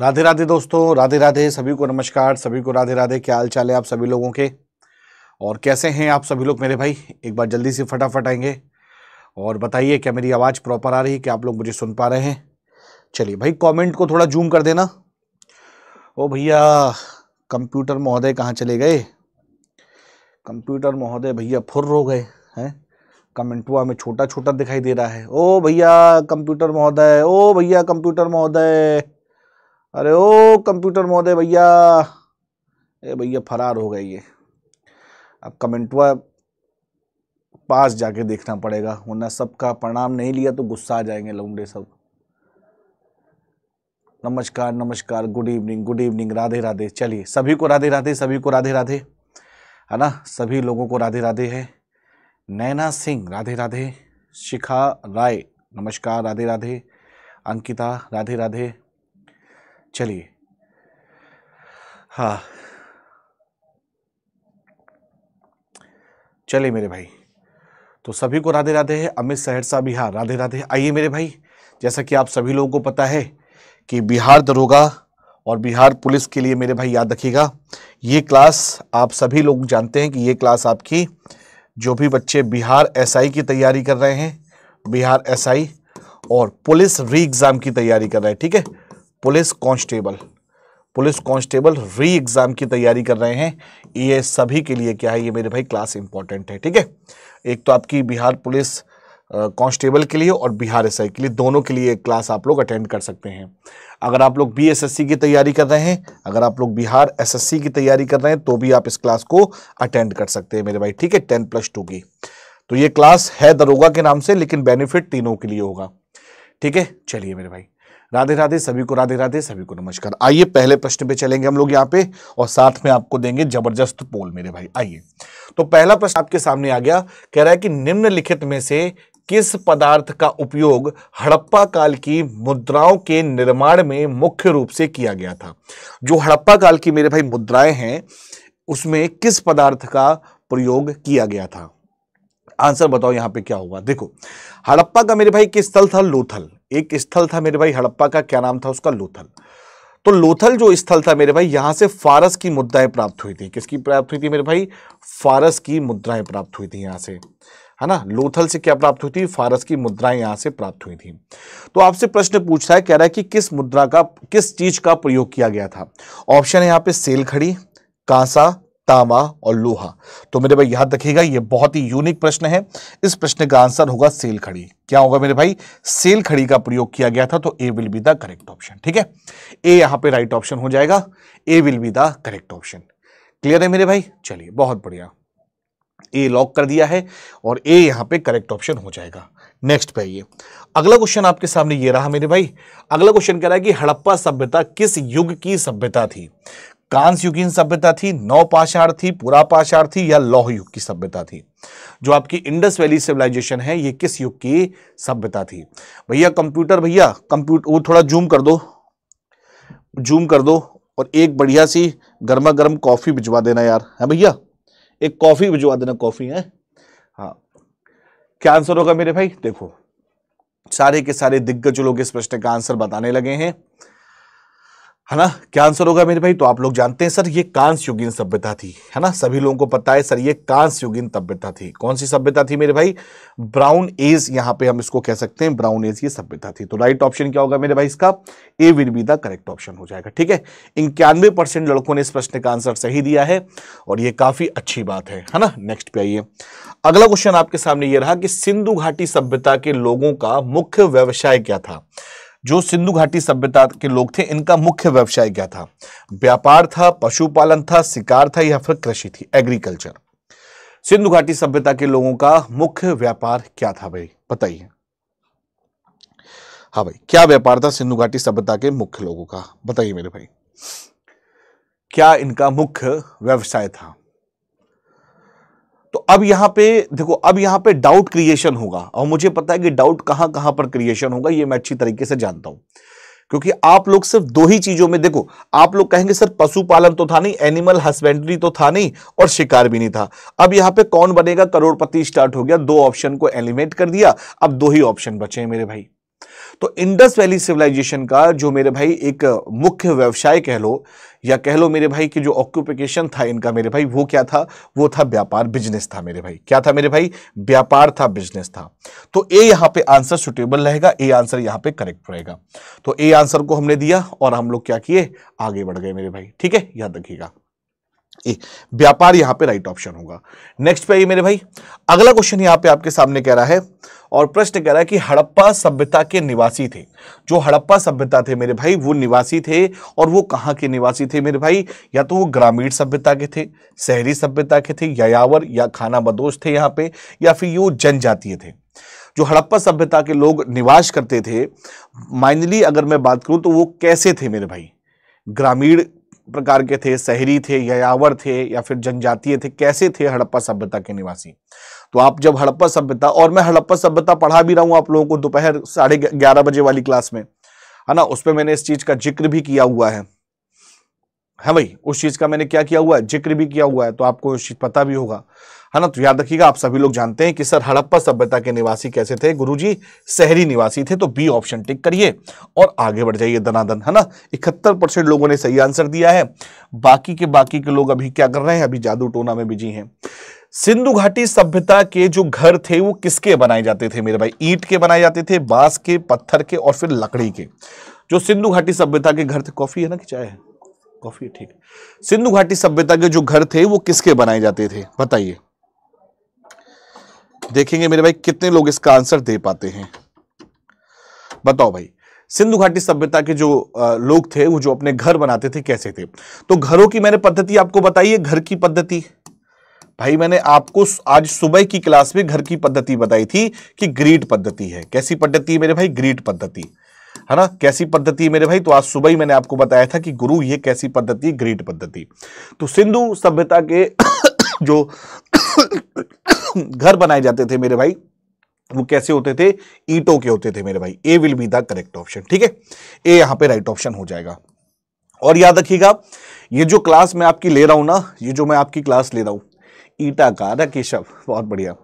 राधे राधे दोस्तों राधे राधे सभी को नमस्कार सभी को राधे राधे क्या हाल चाल है आप सभी लोगों के और कैसे हैं आप सभी लोग मेरे भाई एक बार जल्दी से फटाफट आएंगे और बताइए क्या मेरी आवाज़ प्रॉपर आ रही है क्या आप लोग मुझे सुन पा रहे हैं चलिए भाई कमेंट को थोड़ा जूम कर देना ओ भैया कंप्यूटर महोदय कहाँ चले गए कंप्यूटर महोदय भैया फुर हो गए हैं कमेंटुआ में छोटा छोटा दिखाई दे रहा है ओ भैया कंप्यूटर महोदय ओ भैया कंप्यूटर महोदय अरे ओ कंप्यूटर महोदय भैया ए भैया फरार हो गए ये अब कमेंटवा पास जाके देखना पड़ेगा वरना सबका प्रणाम नहीं लिया तो गुस्सा आ जाएंगे लौंडे सब नमस्कार नमस्कार good evening good evening Radhe Radhe चलिए सभी को राधे राधे सभी को राधे राधे है ना सभी लोगों को राधे राधे है नैना सिंह राधे राधे शिखा राय नमस्कार राधे राधे अंकिता राधे राधे चलिए हाँ चलिए मेरे भाई तो सभी को राधे राधे है अमित सहरसा बिहार राधे राधे आइए मेरे भाई जैसा कि आप सभी लोगों को पता है कि बिहार दरोगा और बिहार पुलिस के लिए मेरे भाई याद रखिएगा ये क्लास आप सभी लोग जानते हैं कि ये क्लास आपकी जो भी बच्चे बिहार एसआई की तैयारी कर रहे हैं बिहार एसआई और पुलिस री एग्ज़ाम की तैयारी कर रहे हैं ठीक है police constable police constable re exam की तैयारी कर रहे हैं ये सभी के लिए क्या है ये मेरे भाई क्लास इंपॉर्टेंट है ठीक है एक तो आपकी बिहार पुलिस कांस्टेबल के लिए और बिहार एस के लिए दोनों के लिए क्लास आप लोग अटेंड कर सकते हैं अगर आप लोग बीएसएससी की तैयारी कर रहे हैं अगर आप लोग बिहार एसएससी की तैयारी कर रहे हैं तो भी आप इस क्लास को अटेंड कर सकते हैं मेरे भाई ठीक है टेन प्लस टू की तो ये क्लास है दरोगा के नाम से लेकिन बेनिफिट तीनों के लिए होगा ठीक है चलिए मेरे भाई राधे राधे सभी को राधे राधे सभी को नमस्कार आइए पहले प्रश्न पे चलेंगे हम लोग यहाँ पे और साथ में आपको देंगे जबरदस्त पोल मेरे भाई आइए तो पहला प्रश्न आपके सामने आ गया कह रहा है कि निम्नलिखित में से किस पदार्थ का उपयोग हड़प्पा काल की मुद्राओं के निर्माण में मुख्य रूप से किया गया था जो हड़प्पा काल की मेरे भाई मुद्राएं हैं उसमें किस पदार्थ का प्रयोग किया गया था आंसर बताओ यहां पे क्या होगा देखो हड़प्पा का मेरे भाई किस स्थल था लोथल एक स्थल था मेरे भाई हड़प्पा का क्या नाम था उसका लोथल तो लोथल जो स्थल था मेरे भाई यहां से फारस की मुद्राएं प्राप्त हुई थी किसकी प्राप्त हुई थी मेरे भाई फारस की मुद्राएं प्राप्त हुई थी यहां से है ना लोथल से क्या प्राप्त हुई थी फारस की मुद्राएं यहां से प्राप्त हुई थी तो आपसे प्रश्न पूछता है कह रहा है कि किस मुद्रा का किस चीज का प्रयोग किया गया था ऑप्शन है यहाँ पे सेल खड़ी कांसा तांबा और लोहा तो मेरे भाई याद रखिएगा ये बहुत ही यूनिक प्रश्न है इस प्रश्न का आंसर होगा सेल खड़ी क्या होगा मेरे भाई सेल खड़ी का प्रयोग किया गया था तो A will be the correct option ठीक है ए यहां पे राइट ऑप्शन हो जाएगा A will be the correct option clear है मेरे भाई चलिए बहुत बढ़िया ए लॉक कर दिया है और ए यहां पर करेक्ट ऑप्शन हो जाएगा नेक्स्ट पे ये अगला क्वेश्चन आपके सामने ये रहा मेरे भाई अगला क्वेश्चन कह रहा है कि हड़प्पा सभ्यता किस युग की सभ्यता थी कांस युगीन सभ्यता थी नौपाषाण थी पुरापाषाण थी या लौह युग की सभ्यता थी जो आपकी इंडस वैली सिविलाइजेशन है ये किस युग की सभ्यता थी भैया कंप्यूटर भैया कंप्यूटर वो थोड़ा जूम कर दो जूम कर दो और एक बढ़िया सी गर्मा गर्म कॉफ़ी भिजवा देना यार है हाँ भैया एक कॉफ़ी भिजवा देना कॉफ़ी है हाँ क्या आंसर होगा मेरे भाई देखो सारे के सारे दिग्गज लोग इस प्रश्न का आंसर बताने लगे हैं है ना क्या आंसर होगा मेरे भाई तो आप लोग जानते हैं सर ये कांस युगीन सभ्यता थी है ना सभी लोगों को पता है सर ये कांस युगीन सभ्यता थी कौन सी सभ्यता थी मेरे भाई ब्राउन एज यहां पे हम इसको कह सकते हैं ब्राउन एज ये सभ्यता थी तो राइट ऑप्शन क्या होगा मेरे भाई इसका A will be the correct option हो जाएगा ठीक है इक्यानवे परसेंट लड़कों ने इस प्रश्न का आंसर सही दिया है और ये काफी अच्छी बात है है ना नेक्स्ट पे आइए अगला क्वेश्चन आपके सामने ये रहा कि सिंधु घाटी सभ्यता के लोगों का मुख्य व्यवसाय क्या था जो सिंधु घाटी सभ्यता के लोग थे इनका मुख्य व्यवसाय क्या था व्यापार था पशुपालन था शिकार था या फिर कृषि थी एग्रीकल्चर सिंधु घाटी सभ्यता के लोगों का मुख्य व्यापार क्या था भाई बताइए हाँ भाई क्या व्यापार था सिंधु घाटी सभ्यता के मुख्य लोगों का बताइए मेरे भाई क्या इनका मुख्य व्यवसाय था तो अब यहां पे देखो अब यहां पे डाउट क्रिएशन होगा और मुझे पता है कि डाउट कहां कहां पर क्रिएशन होगा ये मैं अच्छी तरीके से जानता हूं क्योंकि आप लोग सिर्फ दो ही चीजों में देखो आप लोग कहेंगे सर पशुपालन तो था नहीं एनिमल हस्बेंड्री तो था नहीं और शिकार भी नहीं था अब यहां पे कौन बनेगा करोड़पति स्टार्ट हो गया दो ऑप्शन को एलिमेट कर दिया अब दो ही ऑप्शन बचे हैं मेरे भाई तो इंडस वैली सिविलाइजेशन का जो मेरे भाई एक मुख्य व्यवसाय कह लो या कह लो मेरे भाई की जो ऑक्यूपेशन था इनका मेरे भाई वो क्या था वो था व्यापार बिजनेस था मेरे भाई क्या था मेरे भाई व्यापार था बिजनेस था तो ए यहां पे आंसर सुटेबल रहेगा ए आंसर यहां पे करेक्ट रहेगा तो ए आंसर को हमने दिया और हम लोग क्या किए आगे बढ़ गए मेरे भाई ठीक है याद रखिएगा ए व्यापार यहां पे राइट ऑप्शन होगा नेक्स्ट पे आइए मेरे भाई अगला क्वेश्चन यहां पे आपके सामने कह रहा है और प्रश्न कह रहा है कि हड़प्पा सभ्यता के निवासी थे जो हड़प्पा सभ्यता थे मेरे भाई वो निवासी थे और वो कहां के निवासी थे मेरे भाई या तो वो ग्रामीण सभ्यता के थे शहरी सभ्यता के थे यावर या खाना बदोश थे यहां पर या फिर वो जनजातीय थे जो हड़प्पा सभ्यता के लोग निवास करते थे माइनली अगर मैं बात करूं तो वो कैसे थे मेरे भाई ग्रामीण प्रकार के थे शहरी थे यावर थे या फिर जनजातीय थे कैसे थे हड़प्पा सभ्यता के निवासी तो आप जब हड़प्पा सभ्यता और मैं हड़प्पा सभ्यता पढ़ा भी रहा हूं आप लोगों को दोपहर साढ़े ग्यारह बजे वाली क्लास में है ना पर मैंने इस चीज़ का जिक्र भी किया हुआ है है भाई उस चीज़ का मैंने क्या किया हुआ है जिक्र भी किया हुआ है तो आपको उस चीज़ पता भी होगा है ना तो याद रखिएगा आप सभी लोग जानते हैं कि सर हड़प्पा सभ्यता के निवासी कैसे थे गुरुजी शहरी निवासी थे तो बी ऑप्शन टिक करिए और आगे बढ़ जाइए दनादन है ना इकहत्तर परसेंट लोगों ने सही आंसर दिया है बाकी के बाकी के लोग अभी क्या कर रहे हैं अभी जादू टोना में बिजी हैं सिंधु घाटी सभ्यता के जो घर थे वो किसके बनाए जाते थे मेरे भाई ईट के बनाए जाते थे बांस के पत्थर के और फिर लकड़ी के जो सिंधु घाटी सभ्यता के घर थे कॉफी है ना कि चाय है कॉफी ठीक सिंधु घाटी सभ्यता के जो घर थे वो किसके बनाए जाते थे बताइए देखेंगे मेरे भाई कितने लोग इसका आंसर दे पाते हैं बताओ भाई सिंधु घाटी सभ्यता के जो लोग थे वो जो अपने घर बनाते थे कैसे थे तो घरों की मैंने पद्धति आपको बताई है घर की पद्धति भाई मैंने आपको आज सुबह की क्लास में घर की पद्धति बताई थी कि ग्रीट पद्धति है कैसी पद्धति है मेरे भाई ग्रीट पद्धति है ना कैसी पद्धति है मेरे भाई तो आज सुबह ही मैंने आपको बताया था कि गुरु ये कैसी पद्धति ग्रीट पद्धति तो सिंधु सभ्यता के जो घर बनाए जाते थे मेरे भाई वो कैसे होते थे ईटों के होते थे मेरे भाई A will be the correct option ठीक है ए यहां पे राइट ऑप्शन हो जाएगा और याद रखिएगा ये जो क्लास मैं आपकी ले रहा हूं ना ये जो मैं आपकी क्लास ले रहा हूं ईटा का राधा केशव बहुत बढ़िया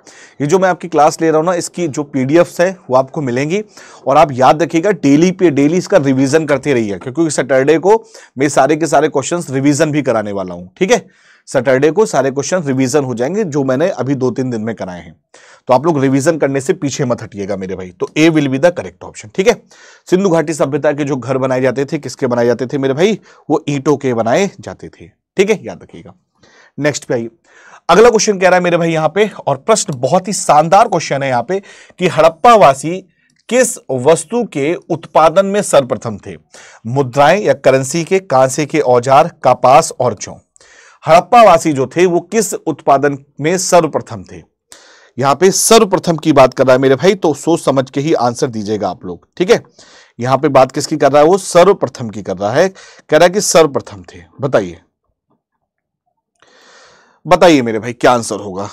ये जो मैं आपकी क्लास ले रहा हूँ ना इसकी जो पी है वो आपको मिलेंगी और आप याद रखिएगा डेली पे डेली इसका रिविजन करते रहिए क्योंकि सैटरडे को मैं सारे के सारे क्वेश्चन रिविजन भी कराने वाला हूँ ठीक है सैटरडे को सारे क्वेश्चन रिविजन हो जाएंगे जो मैंने अभी दो तीन दिन में कराए हैं तो आप लोग रिविजन करने से पीछे मत हटिएगा मेरे भाई तो A will be the correct option ठीक है सिंधु घाटी सभ्यता के जो घर बनाए जाते थे किसके बनाए जाते थे मेरे भाई वो ईटों के बनाए जाते थे ठीक है याद रखिएगा नेक्स्ट पे आइए अगला क्वेश्चन कह रहा है मेरे भाई यहां पे और प्रश्न बहुत ही शानदार क्वेश्चन है यहां पे कि हड़प्पा वासी किस वस्तु के उत्पादन में सर्वप्रथम थे मुद्राएं या करेंसी के कांसे के औजार कपास और चौ हड़प्पावासी जो थे वो किस उत्पादन में सर्वप्रथम थे यहां पे सर्वप्रथम की बात कर रहा है मेरे भाई तो सोच समझ के ही आंसर दीजिएगा आप लोग ठीक है यहां पे बात किसकी कर रहा है वो सर्वप्रथम की कर रहा है कह रहा है कि सर्वप्रथम थे बताइए बताइए मेरे भाई क्या आंसर होगा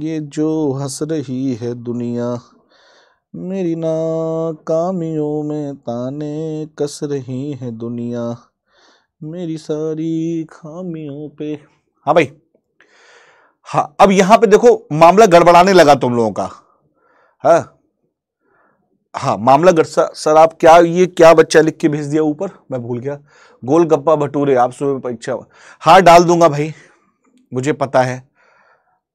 ये जो हंस रही है दुनिया मेरी नाकामियों में ताने कस रही है दुनिया मेरी सारी खामियों पे हाँ भाई हाँ अब यहाँ पे देखो मामला गड़बड़ाने लगा तुम लोगों का हाँ हाँ मामला गड़ सर आप क्या ये क्या बच्चा लिख के भेज दिया ऊपर मैं भूल गया गोलगप्पा भटूरे आप सुबह परीक्षा हाँ डाल दूंगा भाई मुझे पता है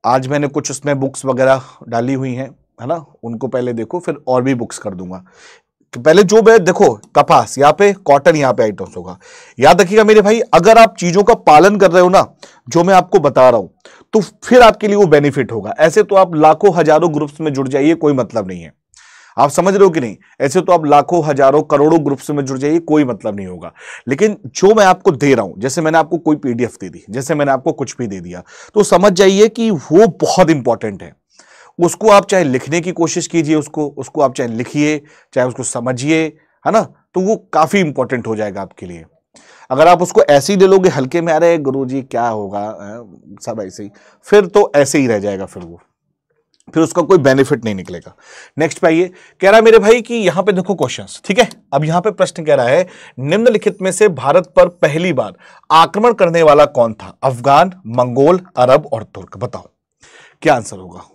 आज मैंने कुछ उसमें बुक्स वगैरह डाली हुई हैं है ना उनको पहले देखो फिर और भी बुक्स कर दूंगा पहले जो मैं देखो कपास यहाँ पे कॉटन यहाँ पे आइटम्स होगा याद रखिएगा मेरे भाई अगर आप चीजों का पालन कर रहे हो ना जो मैं आपको बता रहा हूं तो फिर आपके लिए वो बेनिफिट होगा ऐसे तो आप लाखों हजारों ग्रुप्स में जुड़ जाइए कोई मतलब नहीं है आप समझ रहे हो कि नहीं ऐसे तो आप लाखों हजारों करोड़ों ग्रुप्स में जुड़ जाइए कोई मतलब नहीं होगा लेकिन जो मैं आपको दे रहा हूं जैसे मैंने आपको कोई पीडीएफ दे दी जैसे मैंने आपको कुछ भी दे दिया तो समझ जाइए कि वो बहुत इंपॉर्टेंट है उसको आप चाहे लिखने की कोशिश कीजिए उसको उसको आप चाहे लिखिए चाहे उसको समझिए है ना तो वो काफ़ी इंपॉर्टेंट हो जाएगा आपके लिए अगर आप उसको ऐसे ही दे लोगे हल्के में अरे गुरु जी क्या होगा सब ऐसे ही फिर तो ऐसे ही रह जाएगा फिर वो फिर उसका कोई बेनिफिट नहीं निकलेगा नेक्स्ट पे आइए कह रहा है मेरे भाई कि यहां पे देखो क्वेश्चंस ठीक है अब यहां पे प्रश्न कह रहा है निम्नलिखित में से भारत पर पहली बार आक्रमण करने वाला कौन था अफगान मंगोल अरब और तुर्क बताओ क्या आंसर होगा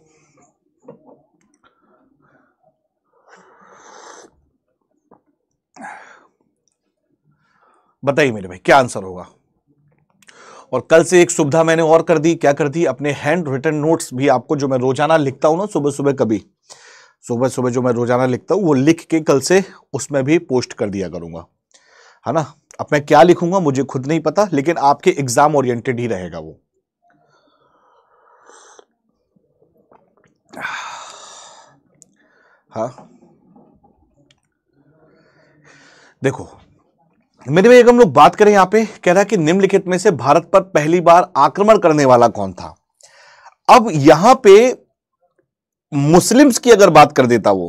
बताइए मेरे भाई क्या आंसर होगा और कल से एक सुविधा मैंने और कर दी क्या कर दी अपने हैंड रिटर्न नोट्स भी आपको जो मैं रोजाना लिखता हूँ ना सुबह सुबह कभी सुबह सुबह जो मैं रोजाना लिखता हूँ वो लिख के कल से उसमें भी पोस्ट कर दिया करूँगा है ना अब मैं क्या लिखूंगा मुझे खुद नहीं पता लेकिन आपके एग्जाम ओरिएंटेड ही रहेगा वो हाँ देखो मेरे भाई अगर हम लोग बात करें यहां पे कह रहा है कि निम्नलिखित में से भारत पर पहली बार आक्रमण करने वाला कौन था अब यहां पे मुस्लिम्स की अगर बात कर देता वो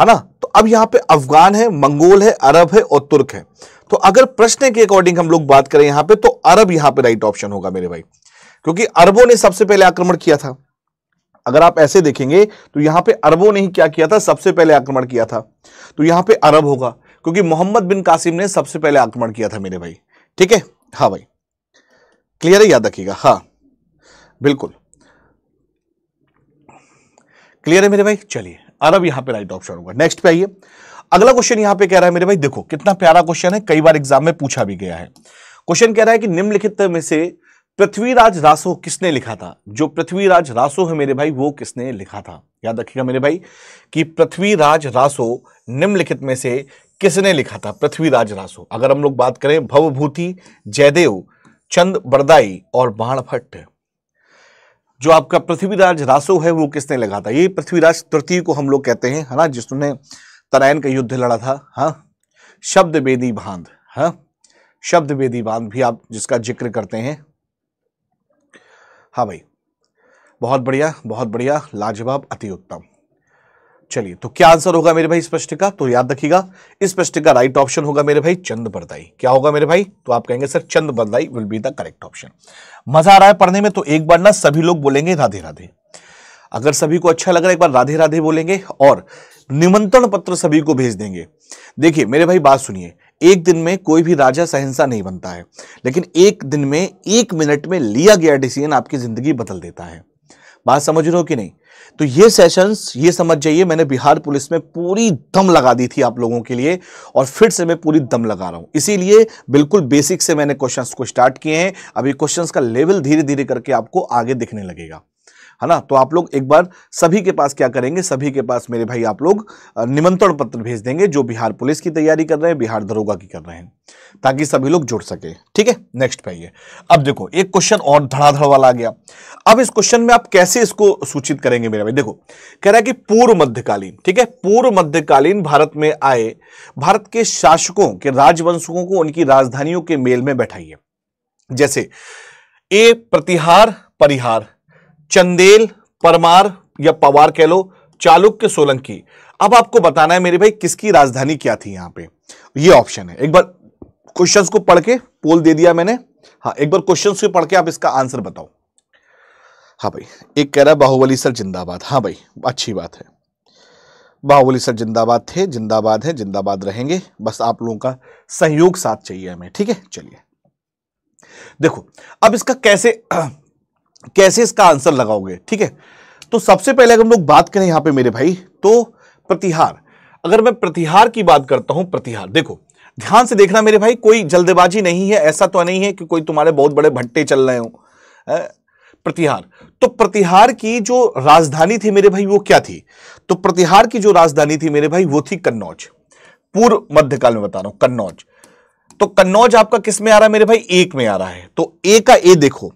है ना तो अब यहां पे अफगान है मंगोल है अरब है और तुर्क है तो अगर प्रश्न के अकॉर्डिंग हम लोग बात करें यहां पे तो अरब यहां पे राइट ऑप्शन होगा मेरे भाई क्योंकि अरबों ने सबसे पहले आक्रमण किया था अगर आप ऐसे देखेंगे तो यहां पे अरबों ने ही क्या किया था सबसे पहले आक्रमण किया था तो यहां पे अरब होगा क्योंकि मोहम्मद बिन कासिम ने सबसे पहले आक्रमण किया था मेरे भाई ठीक है हाँ भाई क्लियर है याद रखिएगा हाँ बिल्कुल क्लियर है मेरे भाई चलिए अरब यहां पे राइट ऑप्शन होगा नेक्स्ट पे आइए अगला क्वेश्चन यहां पे कह रहा है मेरे भाई देखो कितना प्यारा क्वेश्चन है कई बार एग्जाम में पूछा भी गया है क्वेश्चन कह रहा है कि निम्नलिखित में से पृथ्वीराज रासो किसने लिखा था जो पृथ्वीराज रासो है मेरे भाई वो किसने लिखा था याद रखिएगा मेरे भाई कि पृथ्वीराज रासो निम्नलिखित में से किसने लिखा था पृथ्वीराज रासो अगर हम लोग बात करें भवभूति जयदेव चंद बरदाई और बाण भट्ट जो आपका पृथ्वीराज रासो है वो किसने लिखा था ये पृथ्वीराज तृतीय को हम लोग कहते हैं है ना जिसने तरायन का युद्ध लड़ा था हाँ शब्द बेदी बांध हाँ शब्द बेदी बांध भी आप जिसका जिक्र करते हैं हाँ भाई बहुत बढ़िया बहुत बढ़िया लाजवाब अति उत्तम चलिए तो क्या आंसर होगा मेरे भाई इस प्रश्न का तो याद रखिएगा इस प्रश्न का राइट ऑप्शन होगा मेरे भाई चंद बरदाई क्या होगा मेरे भाई तो आप कहेंगे sir Chand Bardai will be the correct option मजा आ रहा है पढ़ने में तो एक बार ना सभी लोग बोलेंगे राधे राधे अगर सभी को अच्छा लग रहा है एक बार राधे राधे बोलेंगे और निमंत्रण पत्र सभी को भेज देंगे देखिए मेरे भाई बात सुनिए एक दिन में कोई भी राजा सहिंसा नहीं बनता है लेकिन एक दिन में एक मिनट में लिया गया डिसीजन आपकी जिंदगी बदल देता है बात समझ रहे हो कि नहीं तो ये सेशंस ये समझ जाइए मैंने बिहार पुलिस में पूरी दम लगा दी थी आप लोगों के लिए और फिर से मैं पूरी दम लगा रहा हूँ इसीलिए बिल्कुल बेसिक से मैंने क्वेश्चंस को स्टार्ट किए हैं अभी क्वेश्चंस का लेवल धीरे धीरे करके आपको आगे दिखने लगेगा है ना तो आप लोग एक बार सभी के पास क्या करेंगे सभी के पास मेरे भाई आप लोग निमंत्रण पत्र भेज देंगे जो बिहार पुलिस की तैयारी कर रहे हैं बिहार दरोगा की कर रहे हैं ताकि सभी लोग जुड़ सके ठीक है नेक्स्ट पे ये अब देखो एक क्वेश्चन और धड़ाधड़ वाला आ गया अब इस क्वेश्चन में आप कैसे इसको सूचित करेंगे मेरे भाई देखो कह रहा है कि पूर्व मध्यकालीन ठीक है पूर्व मध्यकालीन भारत में आए भारत के शासकों के राजवंशकों को उनकी राजधानियों के मेल में बैठाइए जैसे ए प्रतिहार परिहार चंदेल परमार या पवार कह लो चालुक्य सोलंकी अब आपको बताना है मेरे भाई किसकी राजधानी क्या थी यहां पे ये ऑप्शन है एक बार क्वेश्चंस को पढ़ के पोल दे दिया मैंने हाँ एक बार क्वेश्चंस को पढ़ के आप इसका आंसर बताओ हाँ भाई एक कह रहा है बाहुबली सर जिंदाबाद हाँ भाई अच्छी बात है बाहुबली सर जिंदाबाद थे जिंदाबाद है जिंदाबाद रहेंगे बस आप लोगों का सहयोग साथ चाहिए हमें ठीक है चलिए देखो अब इसका कैसे कैसे इसका आंसर लगाओगे ठीक है तो सबसे पहले अगर हम लोग बात करें यहां पे मेरे भाई तो प्रतिहार अगर मैं प्रतिहार की बात करता हूं प्रतिहार देखो ध्यान से देखना मेरे भाई कोई जल्दबाजी नहीं है ऐसा तो नहीं है कि कोई तुम्हारे बहुत बड़े भट्टे चल रहे हो प्रतिहार तो प्रतिहार की जो राजधानी थी मेरे भाई वो क्या थी तो प्रतिहार की जो राजधानी थी मेरे भाई वो थी कन्नौज पूर्व मध्यकाल में बता रहा हूं कन्नौज तो कन्नौज आपका किस में आ रहा है मेरे भाई एक में आ रहा है तो ए का ए देखो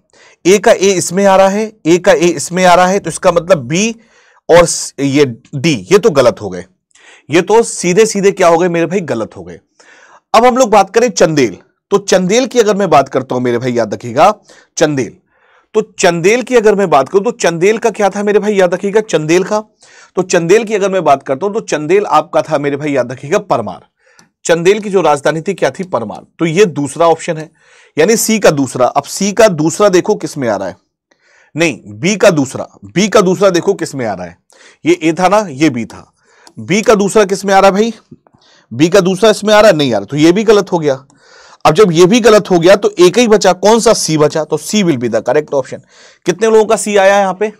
ए का ए इसमें आ रहा है ए का ए इसमें आ रहा है तो इसका मतलब बी और ये डी ये तो गलत हो गए ये तो सीधे सीधे क्या हो गए मेरे भाई गलत हो गए अब हम लोग बात करें चंदेल तो चंदेल की अगर मैं बात करता हूं मेरे भाई याद रखिएगा चंदेल तो चंदेल की अगर मैं बात करूं तो चंदेल का क्या था मेरे भाई याद रखिएगा चंदेल का तो चंदेल की अगर मैं बात करता हूं तो चंदेल आपका था मेरे भाई याद रखिएगा परमार चंदेल की जो राजधानी थी क्या थी परमार तो ये दूसरा ऑप्शन है यानी सी का दूसरा अब सी का दूसरा देखो किस में आ रहा है नहीं बी का दूसरा बी का दूसरा देखो किस में आ रहा है ये ए था ना ये बी था बी का दूसरा किस में आ रहा है भाई बी का दूसरा इसमें आ रहा है नहीं आ रहा तो ये भी गलत हो गया अब जब ये भी गलत हो गया तो एक ही बचा कौन सा सी बचा तो C will be the correct option कितने लोगों का सी आया यहां पर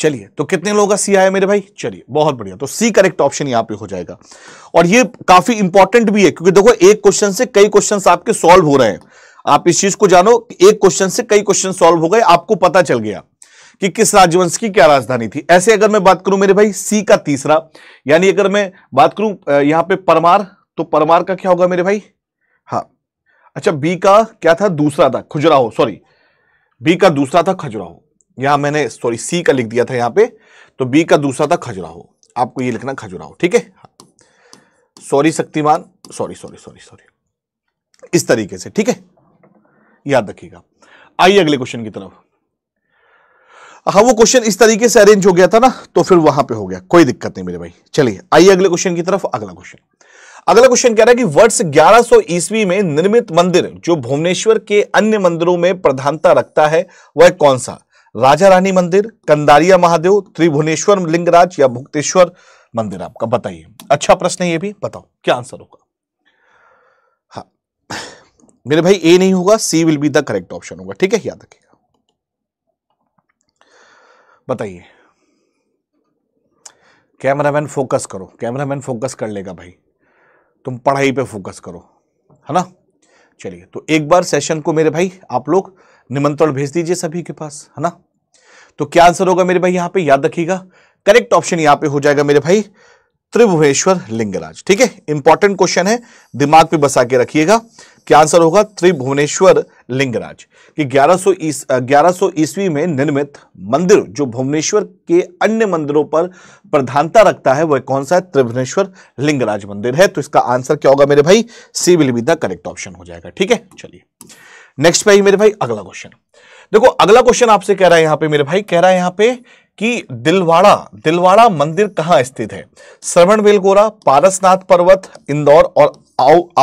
चलिए तो कितने लोगों का सी आया मेरे भाई चलिए बहुत बढ़िया तो सी करेक्ट ऑप्शन यहां पे हो जाएगा और ये काफी इंपॉर्टेंट भी है क्योंकि देखो एक क्वेश्चन से कई क्वेश्चन आपके सॉल्व हो रहे हैं आप इस चीज को जानो एक क्वेश्चन से कई क्वेश्चन सॉल्व हो गए आपको पता चल गया कि किस राजवंश की क्या राजधानी थी ऐसे अगर मैं बात करूं मेरे भाई सी का तीसरा यानी अगर मैं बात करूं यहां पे परमार तो परमार का क्या होगा मेरे भाई हाँ अच्छा बी का क्या था दूसरा था खजुराहो सॉरी बी का दूसरा था खजुराहो यहां मैंने सॉरी सी का लिख दिया था यहां पे तो बी का दूसरा था खजुराहो आपको ये लिखना खजुराहो ठीक है सॉरी हाँ। Shaktimaan sorry sorry sorry sorry इस तरीके से ठीक है याद रखिएगा आइए अगले क्वेश्चन की तरफ हाँ वो क्वेश्चन इस तरीके से अरेंज हो गया था ना तो फिर वहां पे हो गया कोई दिक्कत नहीं मेरे भाई चलिए आइए अगले क्वेश्चन की तरफ अगला क्वेश्चन अगला क्वेश्चन कह रहा है कि वर्ष 1100 ईस्वी में निर्मित मंदिर जो भुवनेश्वर के अन्य मंदिरों में प्रधानता रखता है वह कौन सा राजा रानी मंदिर कंदारिया महादेव त्रिभुवनेश्वर लिंगराज या भुक्तेश्वर मंदिर आपका बताइए अच्छा प्रश्न है ये भी बताओ क्या आंसर होगा हाँ मेरे भाई ए नहीं होगा C will be the correct option होगा ठीक है याद रखिएगा बताइए कैमरामैन फोकस करो कैमरामैन फोकस कर लेगा भाई तुम पढ़ाई पे फोकस करो है ना चलिए तो एक बार सेशन को मेरे भाई आप लोग निमंत्रण भेज दीजिए सभी के पास है ना तो क्या आंसर होगा मेरे भाई यहां पे याद रखिएगा करेक्ट ऑप्शन यहां पे हो जाएगा मेरे भाई त्रिभुवनेश्वर लिंगराज ठीक है इंपॉर्टेंट क्वेश्चन है दिमाग पे बसा के रखिएगा क्या आंसर होगा त्रिभुवनेश्वर लिंगराज कि 1100 इस, ईस्वी में निर्मित मंदिर जो भुवनेश्वर के अन्य मंदिरों पर प्रधानता रखता है वह कौन सा है त्रिभुवनेश्वर लिंगराज मंदिर है तो इसका आंसर क्या होगा मेरे भाई C will be the correct option हो जाएगा ठीक है चलिए नेक्स्ट भाई मेरे भाई अगला क्वेश्चन देखो अगला क्वेश्चन आपसे कह रहा है यहां पे मेरे भाई कह रहा है यहां पे कि दिलवाड़ा दिलवाड़ा मंदिर कहां स्थित है श्रवण बेलगोरा पारसनाथ पर्वत इंदौर और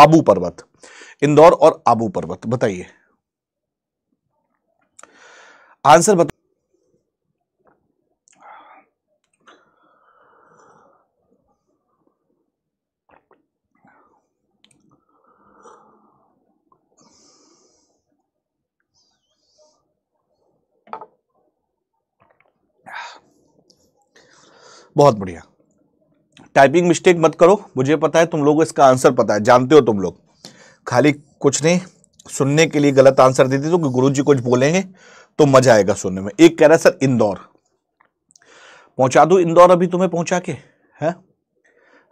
आबू पर्वत इंदौर और आबू पर्वत बताइए आंसर बता बहुत बढ़िया टाइपिंग मिस्टेक मत करो मुझे पता है तुम लोग इसका आंसर पता है जानते हो तुम लोग खाली कुछ नहीं सुनने के लिए गलत आंसर देते तो गुरु जी कुछ बोलेंगे तो मजा आएगा सुनने में एक कह रहा है सर इंदौर पहुंचा दू इंदौर अभी तुम्हें पहुंचा के है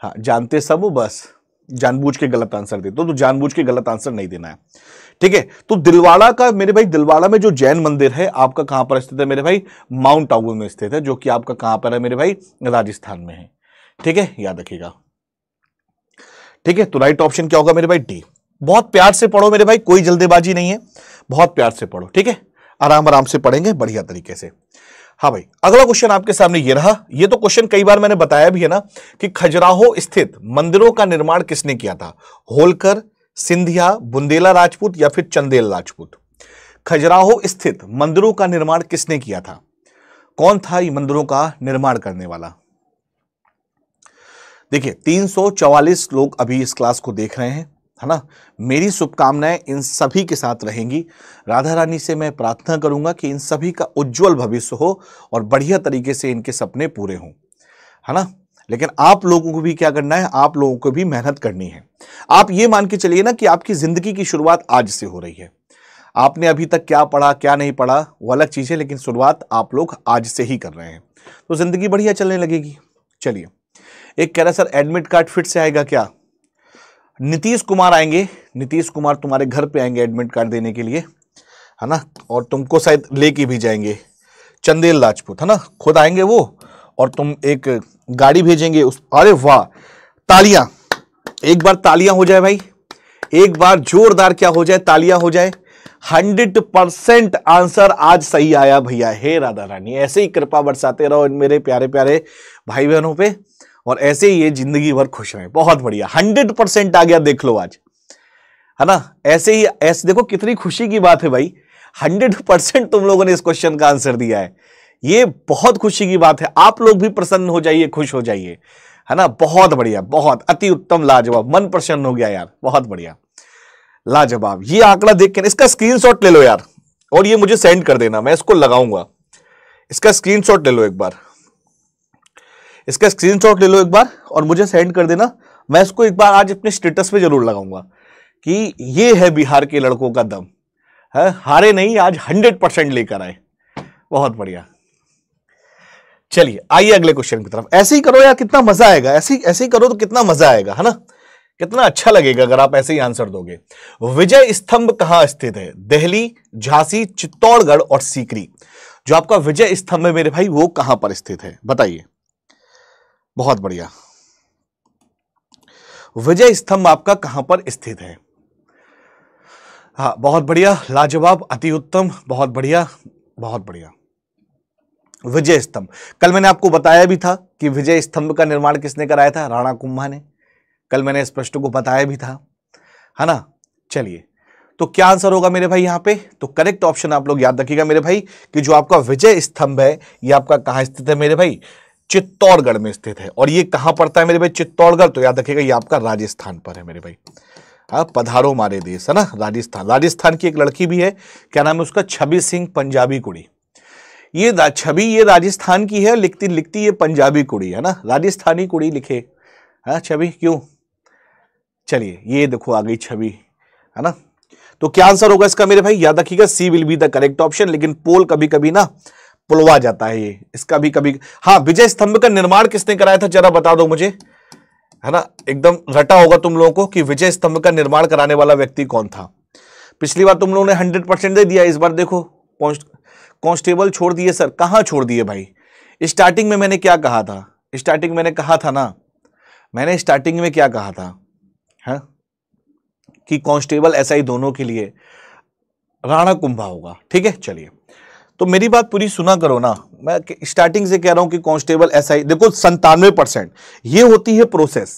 हाँ जानते सब हो बस जानबूझ के गलत आंसर दे दो तो जानबूझ के गलत आंसर नहीं देना है ठीक है तो दिलवाड़ा का मेरे भाई दिलवाड़ा में जो जैन मंदिर है आपका कहां पर स्थित है मेरे भाई माउंट आबू में स्थित है जो कि आपका कहां पर है मेरे भाई राजस्थान में है ठीक है याद रखिएगा ठीक है तो राइट ऑप्शन क्या होगा मेरे भाई डी बहुत प्यार से पढ़ो मेरे भाई कोई जल्दबाजी नहीं है बहुत प्यार से पढ़ो ठीक है आराम आराम से पढ़ेंगे बढ़िया तरीके से हाँ भाई अगला क्वेश्चन आपके सामने ये रहा ये तो क्वेश्चन कई बार मैंने बताया भी है ना कि खजुराहो स्थित मंदिरों का निर्माण किसने किया था होलकर सिंधिया बुंदेला राजपूत या फिर चंदेल राजपूत खजुराहो स्थित मंदिरों का निर्माण किसने किया था कौन था ये मंदिरों का निर्माण करने वाला देखिए 344 लोग अभी इस क्लास को देख रहे हैं है ना मेरी शुभकामनाएं इन सभी के साथ रहेंगी राधा रानी से मैं प्रार्थना करूंगा कि इन सभी का उज्जवल भविष्य हो और बढ़िया तरीके से इनके सपने पूरे हों है ना लेकिन आप लोगों को भी क्या करना है आप लोगों को भी मेहनत करनी है आप ये मान के चलिए ना कि आपकी ज़िंदगी की शुरुआत आज से हो रही है आपने अभी तक क्या पढ़ा क्या नहीं पढ़ा वो अलग चीज़ है लेकिन शुरुआत आप लोग आज से ही कर रहे हैं तो ज़िंदगी बढ़िया चलने लगेगी चलिए एक कह रहा सर एडमिट कार्ड फिट से आएगा क्या नीतीश कुमार आएंगे नीतीश कुमार तुम्हारे घर पे आएंगे एडमिट कार्ड देने के लिए है ना और तुमको शायद लेके भी जाएंगे चंदेल राजपूत है ना खुद आएंगे वो और तुम एक गाड़ी भेजेंगे उस अरे वाह तालियां एक बार तालियां हो जाए भाई एक बार जोरदार क्या हो जाए तालियां हो जाए हंड्रेड परसेंट आंसर आज सही आया भैया हे राधा रानी ऐसे ही कृपा बरसाते रहो इन मेरे प्यारे प्यारे भाई बहनों पे और ऐसे ही ये जिंदगी भर खुश रहे बहुत बढ़िया हंड्रेड परसेंट आ गया देख लो आज है ना ऐसे ही ऐसे देखो कितनी खुशी की बात है भाई हंड्रेड परसेंट तुम लोगों ने इस क्वेश्चन का आंसर दिया है ये बहुत खुशी की बात है आप लोग भी प्रसन्न हो जाइए खुश हो जाइए है ना बहुत बढ़िया बहुत अति उत्तम लाजवाब मन प्रसन्न हो गया यार बहुत बढ़िया लाजवाब ये आंकड़ा देख के इसका स्क्रीनशॉट ले लो यार और ये मुझे सेंड कर देना मैं इसको लगाऊंगा इसका स्क्रीनशॉट ले लो एक बार इसका स्क्रीनशॉट ले लो एक बार और मुझे सेंड कर देना मैं इसको एक बार आज अपने स्टेटस पे जरूर लगाऊंगा कि ये है बिहार के लड़कों का दम है हारे नहीं आज हंड्रेड परसेंट लेकर आए बहुत बढ़िया चलिए आइए अगले क्वेश्चन की तरफ ऐसे ही करो यार कितना मजा आएगा ऐसे ऐसे ही करो तो कितना मजा आएगा है ना कितना अच्छा लगेगा अगर आप ऐसे ही आंसर दोगे विजय स्तंभ कहां स्थित है दिल्ली झांसी चित्तौड़गढ़ और सीकरी जो आपका विजय स्तंभ है मेरे भाई वो कहां पर स्थित है बताइए बहुत बढ़िया विजय स्तंभ आपका कहां पर स्थित है हाँ बहुत बढ़िया लाजवाब अति उत्तम बहुत बढ़िया बहुत बढ़िया विजय स्तंभ कल मैंने आपको बताया भी था कि विजय स्तंभ का निर्माण किसने कराया था राणा कुंभा ने कल मैंने इस प्रश्न को बताया भी था है ना चलिए तो क्या आंसर होगा मेरे भाई यहाँ पे तो करेक्ट ऑप्शन आप लोग याद रखिएगा मेरे भाई कि जो आपका विजय स्तंभ है ये आपका कहाँ स्थित है मेरे भाई चित्तौड़गढ़ में स्थित है और ये कहाँ पड़ता है मेरे भाई चित्तौड़गढ़ तो याद रखिएगा ये आपका राजस्थान पर है मेरे भाई हाँ पधारो मारे देश है ना राजस्थान राजस्थान की एक लड़की भी है क्या नाम है उसका छबी सिंह पंजाबी कुड़ी ये छवि ये राजस्थान की है लिखती लिखती ये पंजाबी कुड़ी है ना राजस्थानी कुड़ी लिखे है हाँ, छवि क्यों चलिए ये देखो आ गई छवि है ना तो क्या आंसर होगा इसका मेरे भाई याद रखिएगा C will be the correct option लेकिन पोल कभी कभी ना पुलवा जाता है ये इसका भी कभी हाँ विजय स्तंभ का निर्माण किसने कराया था जरा बता दो मुझे है ना एकदम रटा होगा तुम लोगों को कि विजय स्तंभ का निर्माण कराने वाला व्यक्ति कौन था पिछली बार तुम लोगों ने हंड्रेड परसेंट दे दिया इस बार देखो पहुंच कांस्टेबल छोड़ दिए सर कहाँ छोड़ दिए भाई स्टार्टिंग में मैंने क्या कहा था स्टार्टिंग मैंने कहा था ना मैंने स्टार्टिंग में क्या कहा था है हाँ? कि कांस्टेबल एसआई दोनों के लिए राणा कुंभा होगा ठीक है चलिए तो मेरी बात पूरी सुना करो ना मैं स्टार्टिंग से कह रहा हूं कि कांस्टेबल एसआई देखो संतानवे परसेंट ये होती है प्रोसेस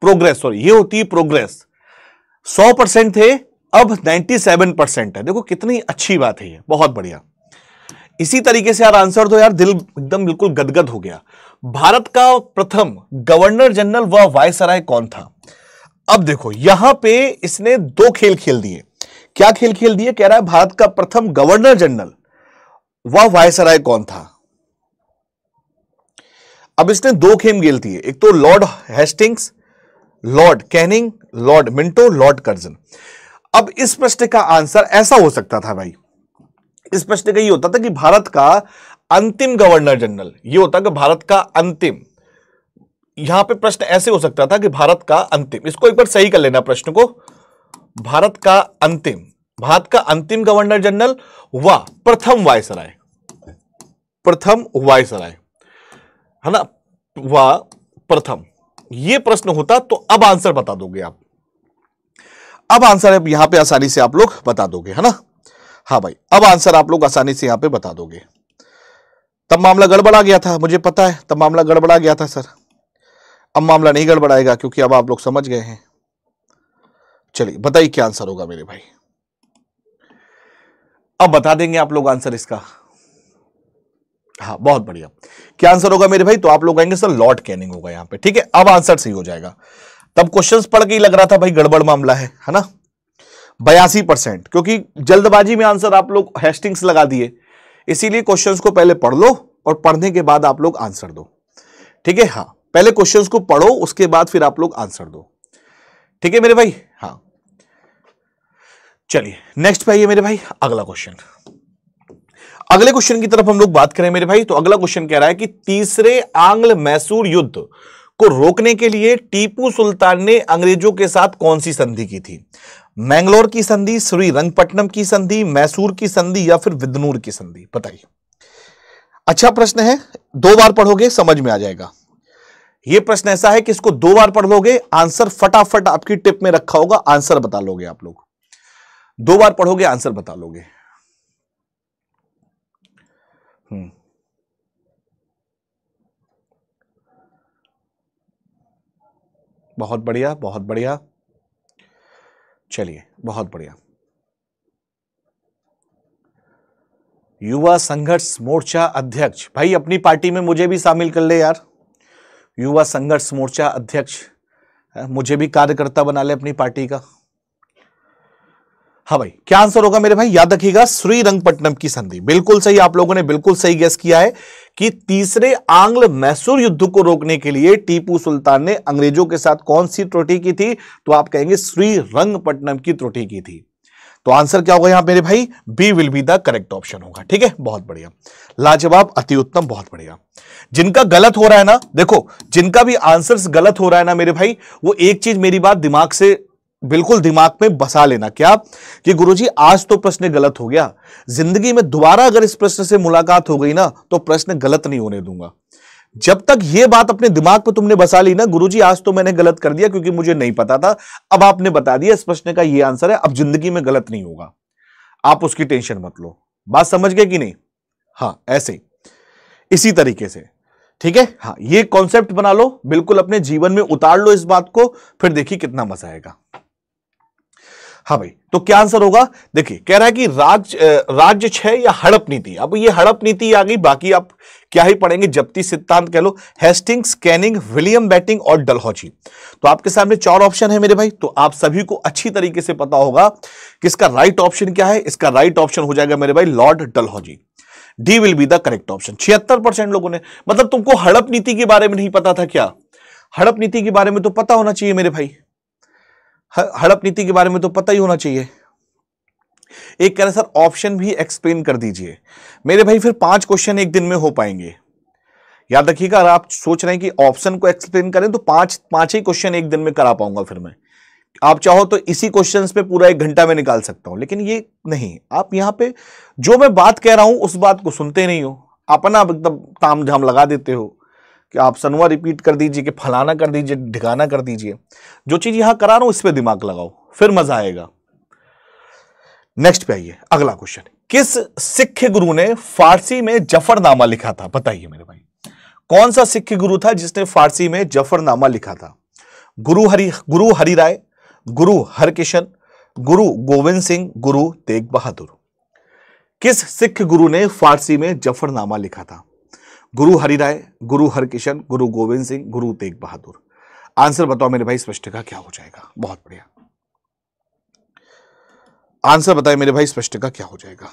प्रोग्रेस सॉरी ये होती है प्रोग्रेस सौ परसेंट थे अब सेवन परसेंट है देखो कितनी अच्छी बात है ये बहुत बढ़िया इसी तरीके से यार आंसर दो यार दिल एकदम बिल्कुल गदगद हो गया भारत का प्रथम गवर्नर जनरल व वायसराय कौन था अब देखो यहां पे इसने दो खेल खेल दिए क्या खेल खेल दिए कह रहा है भारत का प्रथम गवर्नर जनरल व वायसराय कौन था अब इसने दो खेम खेल दिए एक तो lord Hastings lord Canning lord Minto lord Curzon अब इस प्रश्न का आंसर ऐसा हो सकता था भाई स्पष्ट ये होता था कि भारत का अंतिम गवर्नर जनरल ये होता कि भारत का अंतिम यहां पे प्रश्न ऐसे हो सकता था कि भारत का अंतिम इसको एक बार सही कर लेना प्रश्न को भारत का अंतिम भारत का अंतिम गवर्नर जनरल व प्रथम वायसराय प्रथम वायसराय है ना व प्रथम ये प्रश्न होता तो अब आंसर बता दोगे आप अब आंसर यहां पे आसानी से आप लोग बता दोगे है ना हाँ भाई अब आंसर आप लोग आसानी से यहां पे बता दोगे तब मामला गड़बड़ा गया था मुझे पता है तब मामला गड़बड़ा गया था सर अब मामला नहीं गड़बड़ाएगा क्योंकि अब आप लोग समझ गए हैं चलिए बताइए क्या आंसर होगा मेरे भाई अब बता देंगे आप लोग आंसर इसका हाँ बहुत बढ़िया क्या आंसर होगा मेरे भाई तो आप लोग कहेंगे सर लॉर्ड कैनिंग होगा यहां पे ठीक है अब आंसर सही हो जाएगा तब क्वेश्चंस पढ़ के ही लग रहा था भाई गड़बड़ मामला है है ना बयासी परसेंट क्योंकि जल्दबाजी में आंसर आप लोग हैस्टिंग्स लगा दिए इसीलिए क्वेश्चंस को पहले पढ़ लो और पढ़ने के बाद आप लोग आंसर दो ठीक है हाँ पहले क्वेश्चंस को पढ़ो उसके बाद फिर आप लोग आंसर दो ठीक है मेरे भाई हाँ चलिए नेक्स्ट पाइए मेरे भाई अगला क्वेश्चन अगले क्वेश्चन की तरफ हम लोग बात करें मेरे भाई तो अगला क्वेश्चन कह रहा है कि तीसरे आंग्ल मैसूर युद्ध को रोकने के लिए टीपू सुल्तान ने अंग्रेजों के साथ कौन सी संधि की थी मैंगलोर की संधि श्री रंगपट्टनम की संधि मैसूर की संधि या फिर विदनूर की संधि बताइए अच्छा प्रश्न है दो बार पढ़ोगे समझ में आ जाएगा यह प्रश्न ऐसा है कि इसको दो बार पढ़ लोगे आंसर फटाफट आपकी टिप में रखा होगा आंसर बता लोगे आप लोग दो बार पढ़ोगे आंसर बता लोगे हम्म। बहुत बढ़िया बहुत बढ़िया चलिए बहुत बढ़िया युवा संघर्ष मोर्चा अध्यक्ष भाई अपनी पार्टी में मुझे भी शामिल कर ले यार युवा संघर्ष मोर्चा अध्यक्ष मुझे भी कार्यकर्ता बना ले अपनी पार्टी का हाँ भाई क्या आंसर होगा मेरे भाई याद रखिएगा श्रीरंगपट्टनम की संधि बिल्कुल सही आप लोगों ने बिल्कुल सही गैस किया है कि तीसरे आंग्ल मैसूर युद्ध को रोकने के लिए टीपू सुल्तान ने अंग्रेजों के साथ कौन सी त्रुटि की थी तो आप कहेंगे श्रीरंगपट्टनम की त्रुटि की थी तो आंसर क्या होगा यहां मेरे भाई B will be the correct option होगा ठीक है बहुत बढ़िया लाजवाब अति उत्तम बहुत बढ़िया जिनका गलत हो रहा है ना देखो जिनका भी आंसर गलत हो रहा है ना मेरे भाई वो एक चीज मेरी बात दिमाग से बिल्कुल दिमाग में बसा लेना क्या कि गुरुजी आज तो प्रश्न गलत हो गया जिंदगी में दोबारा अगर इस प्रश्न से मुलाकात हो गई ना तो प्रश्न गलत नहीं होने दूंगा जब तक यह बात अपने दिमाग पर तुमने बसा ली ना गुरुजी आज तो मैंने गलत कर दिया क्योंकि मुझे नहीं पता था अब आपने बता दिया इस प्रश्न का यह आंसर है अब जिंदगी में गलत नहीं होगा आप उसकी टेंशन मत लो बात समझ गए कि नहीं हाँ ऐसे इसी तरीके से ठीक है हाँ ये कॉन्सेप्ट बना लो बिल्कुल अपने जीवन में उतार लो इस बात को फिर देखिए कितना मजा आएगा हाँ भाई तो क्या आंसर होगा देखिए कह रहा है कि राज राज्य छह या हड़प नीति अब ये हड़प नीति आ गई बाकी आप क्या ही पढ़ेंगे जप्ती सिद्धांत कह लो हेस्टिंग स्कैनिंग विलियम बैटिंग और डलहौजी तो आपके सामने चार ऑप्शन है मेरे भाई तो आप सभी को अच्छी तरीके से पता होगा कि इसका राइट ऑप्शन क्या है इसका राइट ऑप्शन हो जाएगा मेरे भाई lord Dalhousie D will be the correct option छिहत्तर परसेंट लोगों ने मतलब तुमको हड़प नीति के बारे में नहीं पता था क्या हड़प नीति के बारे में तो पता होना चाहिए मेरे भाई हड़प नीति के बारे में तो पता ही होना चाहिए एक कह रहे सर ऑप्शन भी एक्सप्लेन कर दीजिए मेरे भाई फिर पांच क्वेश्चन एक दिन में हो पाएंगे याद रखिएगा अगर आप सोच रहे हैं कि ऑप्शन को एक्सप्लेन करें तो पांच पांच ही क्वेश्चन एक दिन में करा पाऊंगा फिर मैं आप चाहो तो इसी क्वेश्चंस पे पूरा एक घंटा में निकाल सकता हूं लेकिन ये नहीं आप यहां पे जो मैं बात कह रहा हूं उस बात को सुनते नहीं हो अपना एकदम ताम झाम लगा देते हो कि आप सनवा रिपीट कर दीजिए कि फलाना कर दीजिए ढिकाना कर दीजिए जो चीज़ यहां करा रहा हूं इस पर दिमाग लगाओ फिर मज़ा आएगा नेक्स्ट पे आइए अगला क्वेश्चन किस सिख गुरु ने फारसी में जफरनामा लिखा था बताइए मेरे भाई कौन सा सिख गुरु था जिसने फारसी में जफरनामा लिखा था गुरु हरि गुरु हरि राय गुरु हरकिशन गुरु गोविंद सिंह गुरु तेग बहादुर किस सिख गुरु ने फारसी में जफरनामा लिखा था गुरु हरिराय गुरु हरकिशन गुरु गोविंद सिंह गुरु तेग बहादुर आंसर बताओ मेरे भाई स्पष्ट का क्या हो जाएगा बहुत बढ़िया आंसर बताए मेरे भाई स्पष्ट का क्या हो जाएगा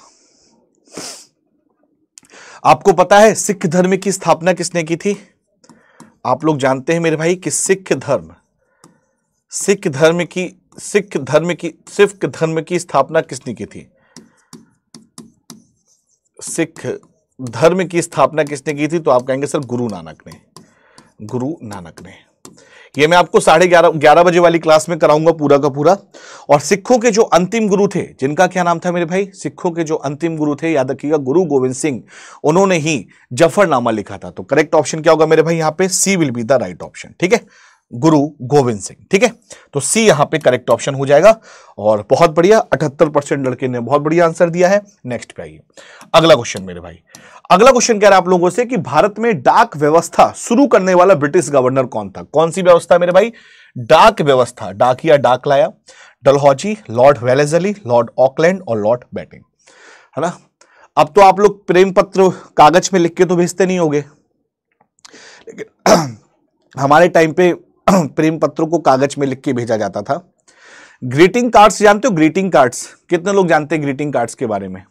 आपको पता है सिख धर्म की स्थापना किसने की थी आप लोग जानते हैं मेरे भाई कि सिख धर्म सिख धर्म की सिख धर्म की सिख धर्म की स्थापना किसने की थी सिख धर्म की स्थापना किसने की थी तो आप कहेंगे सर गुरु नानक ने गुरु नानक ने ये मैं आपको साढ़े ग्यारह ग्यारह बजे वाली क्लास में कराऊंगा पूरा का पूरा और सिखों के जो अंतिम गुरु थे जिनका क्या नाम था मेरे भाई सिखों के जो अंतिम गुरु थे याद रखिएगा गुरु गोविंद सिंह उन्होंने ही जफरनामा लिखा था तो करेक्ट ऑप्शन क्या होगा मेरे भाई यहां पे C will be the right option ठीक है गुरु गोविंद सिंह ठीक है तो सी यहां पे करेक्ट ऑप्शन हो जाएगा और बहुत बढ़िया अठहत्तर परसेंट लड़के ने बहुत बढ़िया आंसर दिया है नेक्स्ट पे आइए अगला क्वेश्चन मेरे भाई अगला क्वेश्चन कह रहा है आप लोगों से कि भारत में डाक व्यवस्था शुरू करने वाला ब्रिटिश गवर्नर कौन था कौन सी व्यवस्था मेरे भाई डाक व्यवस्था डाकिया डाक लाया Dalhousie lord Wellesley lord Auckland और लॉर्ड बैटिंग है ना अब तो आप लोग प्रेम पत्र कागज में लिख के तो भेजते नहीं होगे लेकिन हमारे टाइम पे प्रेम पत्रों को कागज में लिख के भेजा जाता था ग्रीटिंग कार्ड्स जानते हो ग्रीटिंग कार्ड्स कितने लोग जानते हैं ग्रीटिंग कार्ड्स के बारे में है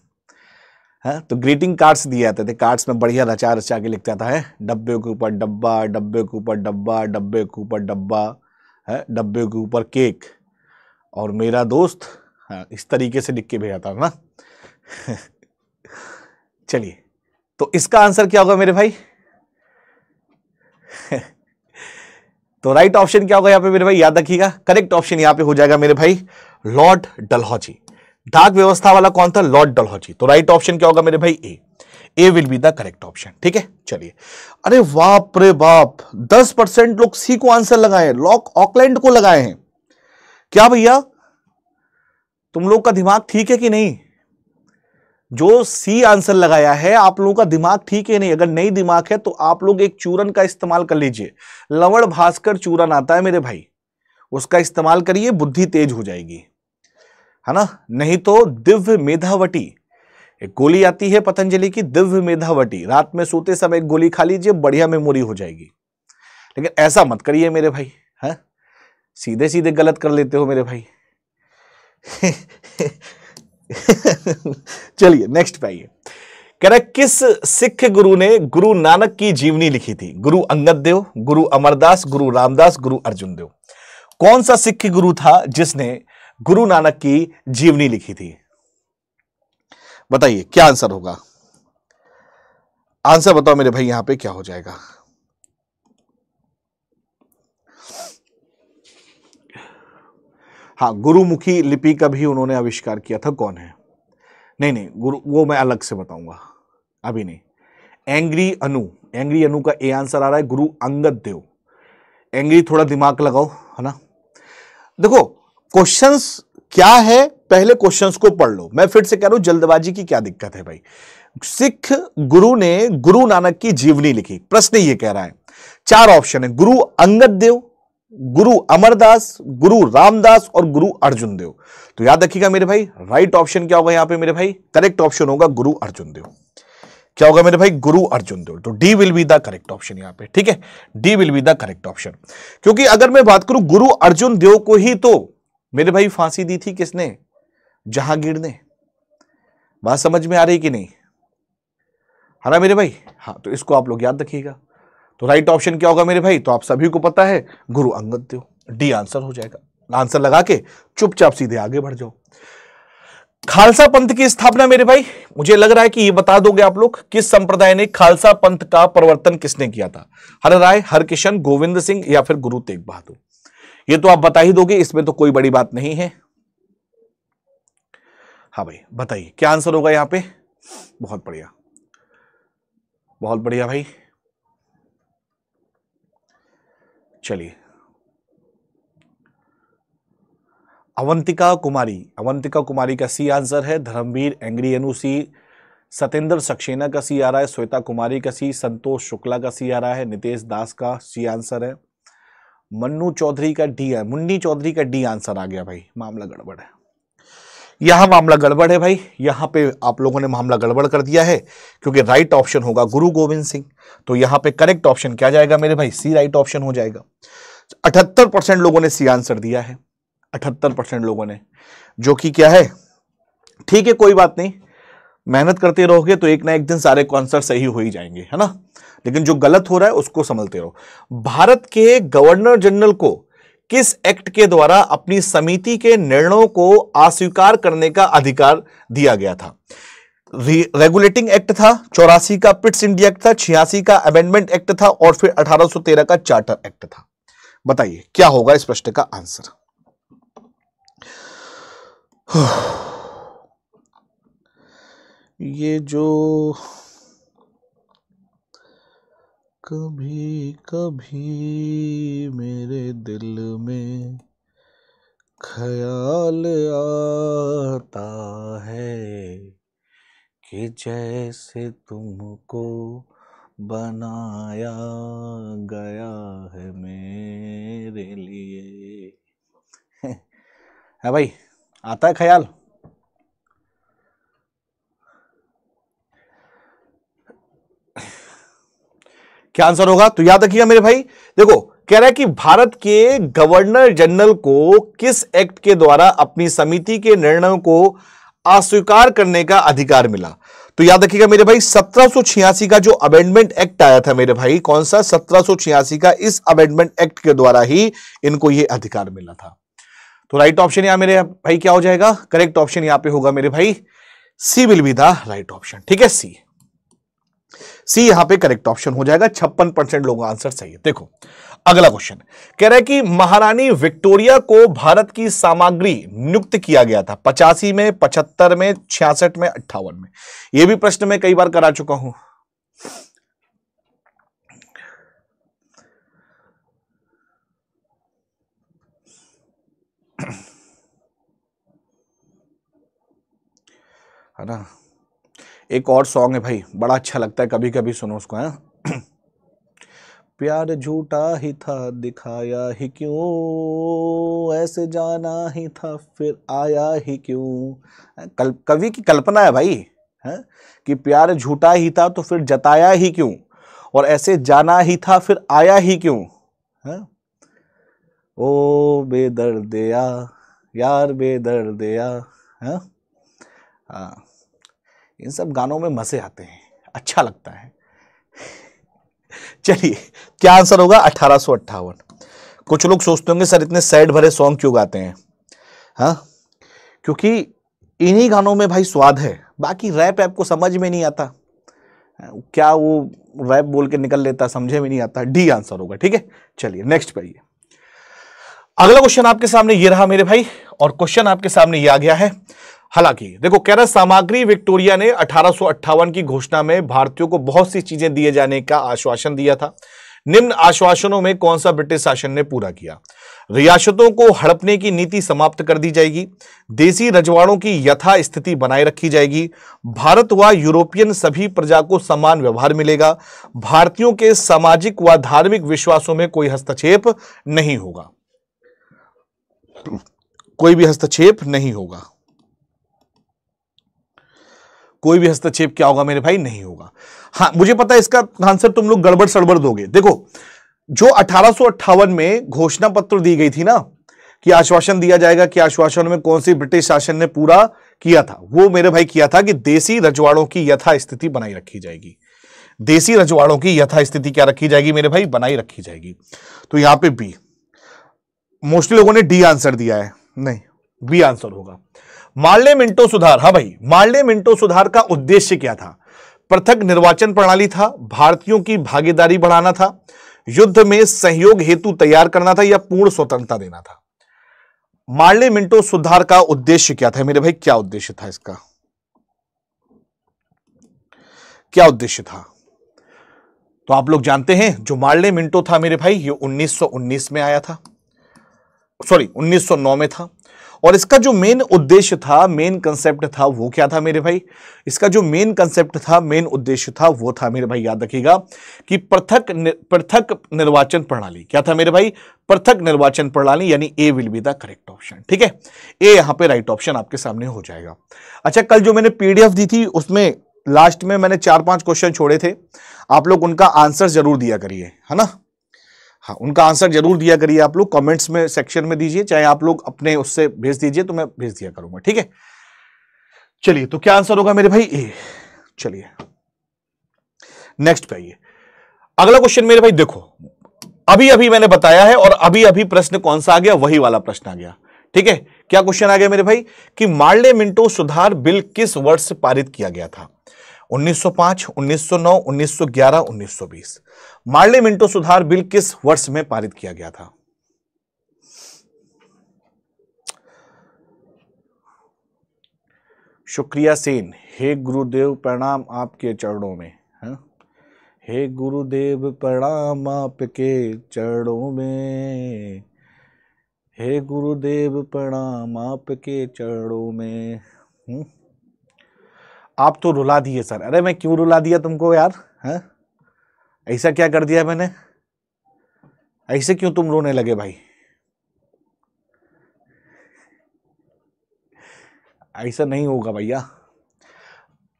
हाँ, तो ग्रीटिंग कार्ड्स दिए जाते थे कार्ड्स में बढ़िया रचा रचा के लिख जाता है डब्बे के ऊपर डब्बा डब्बे के ऊपर डब्बा डब्बे के ऊपर डब्बा है डब्बे के ऊपर केक और मेरा दोस्त हाँ इस तरीके से लिख के भेजा था ना चलिए तो इसका आंसर क्या होगा मेरे भाई तो राइट ऑप्शन क्या होगा यहाँ पे मेरे भाई याद रखिएगा करेक्ट ऑप्शन यहाँ पे हो जाएगा मेरे भाई लॉर्ड डलहौजी डाक व्यवस्था वाला कौन था लॉर्ड डलहौजी तो राइट ऑप्शन क्या होगा मेरे भाई A A will be the correct option ठीक है चलिए अरे बाप रे बाप दस परसेंट लोग सी को आंसर लगाए लॉक ऑकलैंड को लगाए हैं क्या भैया तुम लोग का दिमाग ठीक है कि नहीं जो सी आंसर लगाया है आप लोगों का दिमाग ठीक है नहीं अगर नहीं दिमाग है तो आप लोग एक चूरन का इस्तेमाल कर लीजिए लवण भास्कर चूरन आता है मेरे भाई उसका इस्तेमाल करिए बुद्धि तेज हो जाएगी है ना नहीं तो दिव्य मेधावटी एक गोली आती है पतंजलि की दिव्य मेधावटी रात में सोते समय एक गोली खा लीजिए बढ़िया मेमोरी हो जाएगी लेकिन ऐसा मत करिए मेरे भाई है सीधे सीधे गलत कर लेते हो मेरे भाई चलिए नेक्स्ट पे आइए कह रहा किस सिख गुरु ने गुरु नानक की जीवनी लिखी थी गुरु अंगद देव गुरु अमरदास गुरु रामदास गुरु अर्जुन देव कौन सा सिख गुरु था जिसने गुरु नानक की जीवनी लिखी थी बताइए क्या आंसर होगा आंसर बताओ मेरे भाई यहां पे क्या हो जाएगा हाँ गुरुमुखी लिपि का भी उन्होंने आविष्कार किया था कौन है नहीं नहीं गुरु वो मैं अलग से बताऊंगा अभी नहीं एंग्री अनु एंग्री अनु का ए आंसर आ रहा है गुरु अंगद देव एंग्री थोड़ा दिमाग लगाओ है ना देखो क्वेश्चंस क्या है पहले क्वेश्चंस को पढ़ लो मैं फिर से कह रहा हूं जल्दबाजी की क्या दिक्कत है भाई सिख गुरु ने गुरु नानक की जीवनी लिखी प्रश्न ये कह रहा है चार ऑप्शन है गुरु अंगद देव गुरु अमरदास गुरु रामदास और गुरु अर्जुन देव तो याद रखिएगा मेरे भाई राइट ऑप्शन क्या होगा यहां पे मेरे भाई करेक्ट ऑप्शन होगा गुरु अर्जुन देव क्या होगा मेरे भाई गुरु अर्जुन देव तो D will be the correct option यहां पे ठीक है D will be the correct option क्योंकि अगर मैं बात करूं गुरु अर्जुन देव को ही तो मेरे भाई फांसी दी थी किसने जहांगीर ने बात समझ में आ रही कि नहीं हरा हाँ मेरे भाई हाँ तो इसको आप लोग याद रखिएगा तो राइट ऑप्शन क्या होगा मेरे भाई तो आप सभी को पता है गुरु अंगद देव डी आंसर हो जाएगा आंसर लगा के चुपचाप सीधे आगे बढ़ जाओ खालसा पंथ की स्थापना मेरे भाई मुझे लग रहा है कि ये बता दोगे आप लोग किस संप्रदाय ने खालसा पंथ का प्रवर्तन किसने किया था हर राय हर किशन गोविंद सिंह या फिर गुरु तेग बहादुर ये तो आप बता ही दोगे इसमें तो कोई बड़ी बात नहीं है हाँ भाई बताइए क्या आंसर होगा यहां पे बहुत बढ़िया बहुत बढ़िया भाई चलिए अवंतिका कुमारी अवंतिका कुमारी का सी आंसर है धर्मवीर एंग्री एनु सी सतेंद्र सक्सेना का सी आ रहा है श्वेता कुमारी का सी संतोष शुक्ला का सी आ रहा है नितेश दास का सी आंसर है मन्नू चौधरी का डी है मुन्नी चौधरी का डी आंसर आ गया भाई मामला गड़बड़ है यहां मामला गड़बड़ है भाई यहां पे आप लोगों ने मामला गड़बड़ कर दिया है क्योंकि राइट ऑप्शन होगा गुरु गोविंद सिंह तो यहाँ पे करेक्ट ऑप्शन क्या जाएगा मेरे भाई सी राइट ऑप्शन हो जाएगा अठहत्तर परसेंट लोगों ने सी आंसर दिया है अठहत्तर परसेंट लोगों ने जो कि क्या है ठीक है कोई बात नहीं मेहनत करते रहोगे तो एक ना एक दिन सारे आंसर सही हो ही जाएंगे है ना लेकिन जो गलत हो रहा है उसको संभलते रहो भारत के गवर्नर जनरल को किस एक्ट के द्वारा अपनी समिति के निर्णयों को अस्वीकार करने का अधिकार दिया गया था रेगुलेटिंग एक्ट था चौरासी का पिट्स इंडिया एक्ट था छियासी का अमेंडमेंट एक्ट था और फिर 1813 का चार्टर एक्ट था बताइए क्या होगा इस प्रश्न का आंसर ये जो कभी कभी मेरे दिल में ख्याल आता है कि जैसे तुमको बनाया गया है मेरे लिए है भाई आता है ख्याल क्या आंसर होगा तो याद रखिएगा मेरे भाई देखो कह रहा है कि भारत के गवर्नर जनरल को किस एक्ट के द्वारा अपनी समिति के निर्णयों को अस्वीकार करने का अधिकार मिला तो याद रखिएगा मेरे भाई सत्रह का जो अमेंडमेंट एक्ट आया था मेरे भाई कौन सा सत्रह का इस अमेंडमेंट एक्ट के द्वारा ही इनको ये अधिकार मिला था तो राइट ऑप्शन यहां मेरे भाई क्या हो जाएगा करेक्ट ऑप्शन यहां पे होगा मेरे भाई C will be the right option ठीक है सी सी यहां पे करेक्ट ऑप्शन हो जाएगा छप्पन परसेंट लोगों का आंसर सही है देखो अगला क्वेश्चन कह रहा है कि महारानी विक्टोरिया को भारत की सामग्री नियुक्त किया गया था पचासी में पचहत्तर में छियासठ में अट्ठावन में यह भी प्रश्न मैं कई बार करा चुका हूं है ना एक और सॉन्ग है भाई बड़ा अच्छा लगता है कभी कभी सुनो उसको है प्यार झूठा ही था दिखाया ही क्यों ऐसे जाना ही था फिर आया ही क्यों कल कवि की कल्पना है भाई है कि प्यार झूठा ही था तो फिर जताया ही क्यों और ऐसे जाना ही था फिर आया ही क्यों है ओ बेदर्द या यार बेदर्द या है हाँ इन सब गानों में मज़े आते हैं अच्छा लगता है चलिए क्या आंसर होगा अठारह कुछ लोग सोचते होंगे सर इतने सैड भरे सॉन्ग क्यों गाते हैं हा? क्योंकि इन्हीं गानों में भाई स्वाद है बाकी रैप आपको समझ में नहीं आता क्या वो रैप बोल के निकल लेता समझे में नहीं आता डी आंसर होगा ठीक है चलिए नेक्स्ट पढ़िए अगला क्वेश्चन आपके सामने ये रहा मेरे भाई और क्वेश्चन आपके सामने ये आ गया है हालांकि देखो कह रहा सामग्री विक्टोरिया ने अठारह की घोषणा में भारतीयों को बहुत सी चीजें दिए जाने का आश्वासन दिया था निम्न आश्वासनों में कौन सा ब्रिटिश शासन ने पूरा किया रियासतों को हड़पने की नीति समाप्त कर दी जाएगी देसी रजवाड़ों की यथा स्थिति बनाए रखी जाएगी भारत व यूरोपियन सभी प्रजा को समान व्यवहार मिलेगा भारतीयों के सामाजिक व धार्मिक विश्वासों में कोई हस्तक्षेप नहीं होगा कोई भी हस्तक्षेप नहीं होगा कोई भी हस्तक्षेप क्या होगा मेरे भाई नहीं होगा हाँ मुझे पता है इसका आंसर तुम लोग गड़बड़ सड़बड़ दोगे देखो जो अठारह में घोषणा पत्र दी गई थी ना कि आश्वासन दिया जाएगा कि आश्वासन में कौन सी ब्रिटिश शासन ने पूरा किया था वो मेरे भाई किया था कि देसी रजवाड़ों की यथा स्थिति बनाई रखी जाएगी देसी रजवाड़ों की यथा स्थिति क्या रखी जाएगी मेरे भाई बनाई रखी जाएगी तो यहां पे बी मोस्टली लोगों ने डी आंसर दिया है नहीं बी आंसर होगा मार्ले मिंटो सुधार हाँ भाई मार्ले मिंटो सुधार का उद्देश्य क्या था पृथक निर्वाचन प्रणाली था भारतीयों की भागीदारी बढ़ाना था युद्ध में सहयोग हेतु तैयार करना था या पूर्ण स्वतंत्रता देना था मार्ले मिंटो सुधार का उद्देश्य क्या था मेरे भाई क्या उद्देश्य था इसका क्या उद्देश्य था तो आप लोग जानते हैं जो मार्ले मिंटो था मेरे भाई ये 1919 में आया था सॉरी 1909 में था और इसका जो मेन उद्देश्य था मेन कंसेप्ट था वो क्या था मेरे भाई इसका जो मेन कंसेप्ट था मेन उद्देश्य था वो था मेरे भाई याद रखिएगा कि पृथक पृथक निर्वाचन प्रणाली क्या था मेरे भाई पृथक निर्वाचन प्रणाली यानी A will be the correct option ठीक है ए यहां पे राइट ऑप्शन आपके सामने हो जाएगा अच्छा कल जो मैंने पीडीएफ दी थी उसमें लास्ट में मैंने चार पांच क्वेश्चन छोड़े थे आप लोग उनका आंसर जरूर दिया करिए है ना हाँ उनका आंसर जरूर दिया करिए आप लोग कमेंट्स में सेक्शन में दीजिए चाहे आप लोग अपने उससे भेज दीजिए तो मैं भेज दिया करूंगा ठीक है चलिए तो क्या आंसर होगा मेरे भाई ए चलिए नेक्स्ट पे आइए अगला क्वेश्चन मेरे भाई देखो अभी अभी मैंने बताया है और अभी अभी प्रश्न कौन सा आ गया वही वाला प्रश्न आ गया ठीक है क्या क्वेश्चन आ गया मेरे भाई कि मार्ले मिंटो सुधार बिल किस वर्ष से पारित किया गया था 1905, 1909, 1911, 1920 मार्ले मिंटो सुधार बिल किस वर्ष में पारित किया गया था शुक्रिया सेन हे गुरुदेव प्रणाम आपके चरणों में है हे गुरुदेव प्रणाम आपके चरणों में हे गुरुदेव प्रणाम आपके चरणों में हुँ? आप तो रुला दिए सर अरे मैं क्यों रुला दिया तुमको यार है ऐसा क्या कर दिया मैंने ऐसे क्यों तुम रोने लगे भाई ऐसा नहीं होगा भैया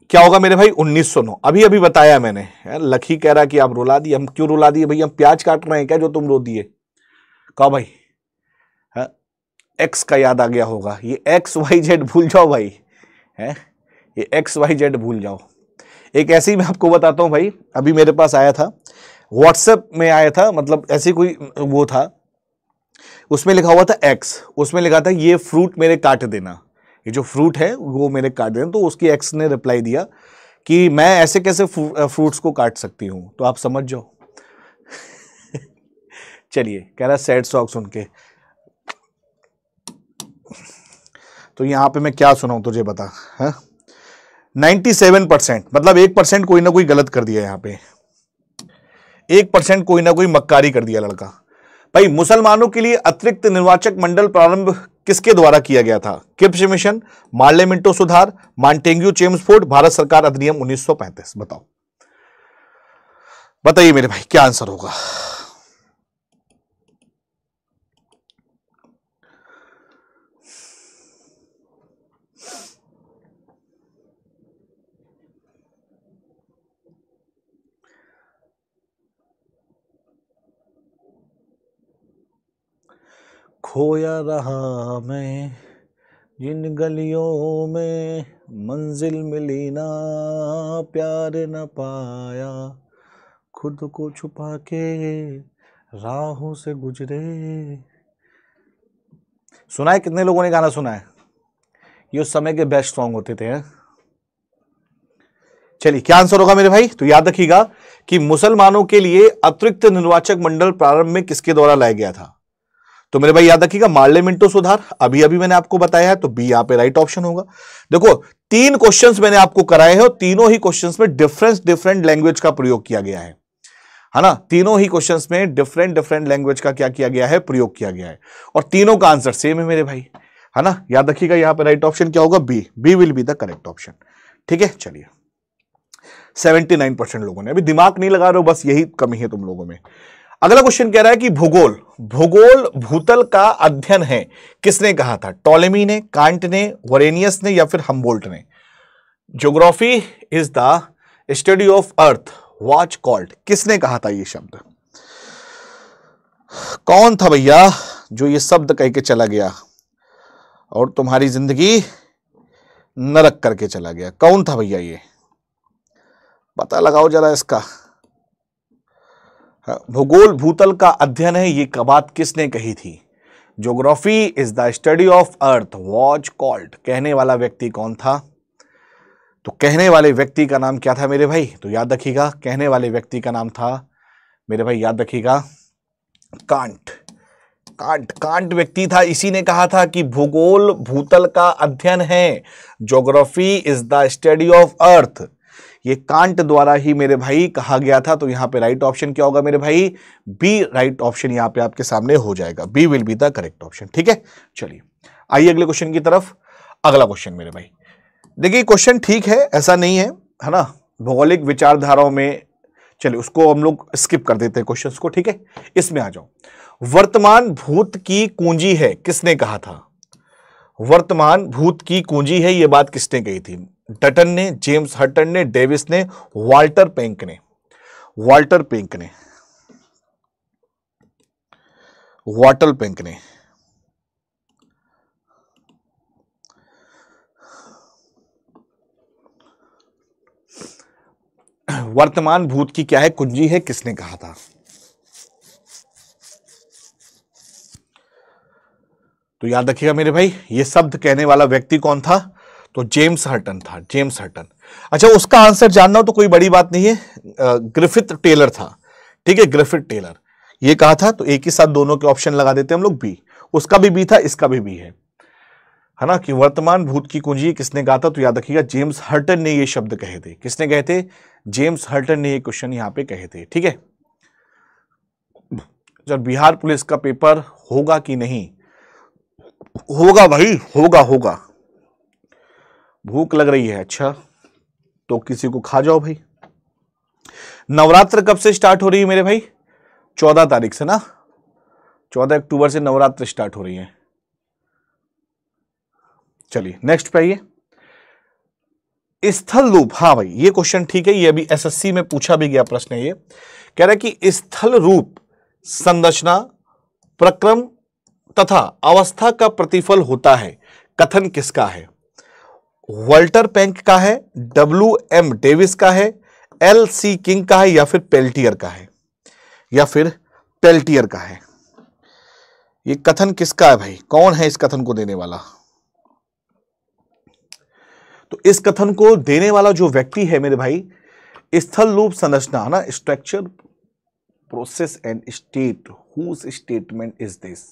क्या होगा मेरे भाई उन्नीस सौ नौ अभी अभी बताया मैंने लखी कह रहा कि आप रुला दिए हम क्यों रुला दिए भैया हम प्याज काट रहे हैं क्या जो तुम रो दिए कहो भाई एक्स का याद आ गया होगा ये एक्स वाई जेड भूल जाओ भाई है ये एक्स वाई जेड भूल जाओ एक ऐसी मैं आपको बताता हूँ भाई अभी मेरे पास आया था व्हाट्सएप में आया था मतलब ऐसी कोई वो था उसमें लिखा हुआ था एक्स उसमें लिखा था ये फ्रूट मेरे काट देना ये जो फ्रूट है वो मेरे काट देना तो उसकी एक्स ने रिप्लाई दिया कि मैं ऐसे कैसे फ्रूट्स को काट सकती हूँ तो आप समझ जाओ चलिए कह रहा सैड सॉक सुन के तो यहाँ पे मैं क्या सुनाऊँ तुझे बता है हाँ? 97 परसेंट मतलब एक परसेंट कोई ना कोई गलत कर दिया यहाँ पे एक परसेंट कोई ना कोई मक्कारी कर दिया लड़का भाई मुसलमानों के लिए अतिरिक्त निर्वाचक मंडल प्रारंभ किसके द्वारा किया गया था किप्स मिशन मार्ले सुधार मॉन्टेंग्यू चेम्सफोर्ड भारत सरकार अधिनियम 1935 बताओ बताइए मेरे भाई क्या आंसर होगा खोया रहा मैं जिन गलियों में मंजिल मिली ना प्यार न पाया खुद को छुपा के राहों से गुजरे सुना है कितने लोगों ने गाना सुना है ये उस समय के बेस्ट सॉन्ग होते थे चलिए क्या आंसर होगा मेरे भाई तो याद रखिएगा कि मुसलमानों के लिए अतिरिक्त निर्वाचक मंडल प्रारंभ में किसके द्वारा लाया गया था तो मेरे भाई याद रखिएगा मार्ले मिंटो सुधार अभी अभी मैंने आपको बताया है तो बी यहां पे राइट ऑप्शन होगा देखो तीन क्वेश्चंस मैंने आपको कराए हैं और तीनों ही क्वेश्चंस में डिफरेंस डिफरेंट लैंग्वेज का प्रयोग किया गया है है ना तीनों ही क्वेश्चंस में डिफरेंट डिफरेंट लैंग्वेज का क्या किया गया है प्रयोग किया गया है और तीनों का आंसर सेम है मेरे भाई है ना याद रखिएगा यहां पर राइट ऑप्शन क्या होगा B B will be the correct option ठीक है चलिए 79 परसेंट लोगों ने अभी दिमाग नहीं लगा रहे हो बस यही कमी है तुम लोगों में अगला क्वेश्चन कह रहा है कि भूगोल भूगोल भूतल का अध्ययन है किसने कहा था टॉलेमी ने कांट ने वरेनियस ने या फिर हम्बोल्ट ने geography is the study of earth watch called किसने कहा था ये शब्द कौन था भैया जो ये शब्द कह के चला गया और तुम्हारी जिंदगी नरक करके चला गया कौन था भैया ये पता लगाओ जरा इसका हाँ, भूगोल भूतल का अध्ययन है ये कबात किसने कही थी geography is the study of earth watch called कहने वाला व्यक्ति कौन था तो कहने वाले व्यक्ति का नाम क्या था मेरे भाई तो याद रखिएगा कहने वाले व्यक्ति का नाम था मेरे भाई याद रखिएगा कांट कांट कांट व्यक्ति था इसी ने कहा था कि भूगोल भूतल का अध्ययन है geography is the study of earth ये कांट द्वारा ही मेरे भाई कहा गया था तो यहां पे राइट ऑप्शन क्या होगा मेरे भाई बी राइट ऑप्शन यहां पे आपके सामने हो जाएगा B will be the correct option ठीक है चलिए आइए अगले क्वेश्चन की तरफ अगला क्वेश्चन मेरे भाई देखिए क्वेश्चन ठीक है ऐसा नहीं है है ना भौगोलिक विचारधाराओं में चलिए उसको हम लोग स्किप कर देते हैं क्वेश्चन को ठीक है इसमें आ जाओ वर्तमान भूत की कुंजी है किसने कहा था वर्तमान भूत की कुंजी है यह बात किसने कही थी डटन ने जेम्स हटन ने डेविस ने वाल्टर पेंक ने वाल्टर पेंक ने वाटर पेंक ने वर्तमान भूत की क्या है कुंजी है किसने कहा था तो याद रखिएगा मेरे भाई ये शब्द कहने वाला व्यक्ति कौन था तो जेम्स हर्टन था जेम्स हर्टन अच्छा उसका आंसर जानना हो तो कोई बड़ी बात नहीं है ग्रिफिथ टेलर था ठीक है ग्रिफिथ टेलर ये कहा था तो एक ही साथ दोनों के ऑप्शन लगा देते हम लोग बी उसका भी बी था इसका भी बी है है ना कि वर्तमान भूत की कुंजी किसने कहा था तो याद रखिएगा जेम्स हर्टन ने ये शब्द कहे थे किसने कहे थे जेम्स हर्टन ने ये क्वेश्चन यहां पे कहे थे ठीक है जब बिहार पुलिस का पेपर होगा कि नहीं होगा भाई होगा होगा भूख लग रही है अच्छा तो किसी को खा जाओ भाई नवरात्र कब से स्टार्ट हो रही है मेरे भाई चौदह तारीख से ना चौदह अक्टूबर से नवरात्र स्टार्ट हो रही है चलिए नेक्स्ट पे आइए स्थल रूप हाँ भाई ये क्वेश्चन ठीक है ये अभी एसएससी में पूछा भी गया प्रश्न ये कह रहा है कि स्थल रूप संरचना प्रक्रम तथा अवस्था का प्रतिफल होता है कथन किसका है वॉल्टर पैंक का है डब्ल्यू एम डेविस का है एल सी किंग का है या फिर पेल्टियर का है या फिर पेल्टियर का है ये कथन किसका है भाई कौन है इस कथन को देने वाला तो इस कथन को देने वाला जो व्यक्ति है मेरे भाई स्थल रूप संरचना है ना structure process and state whose statement is this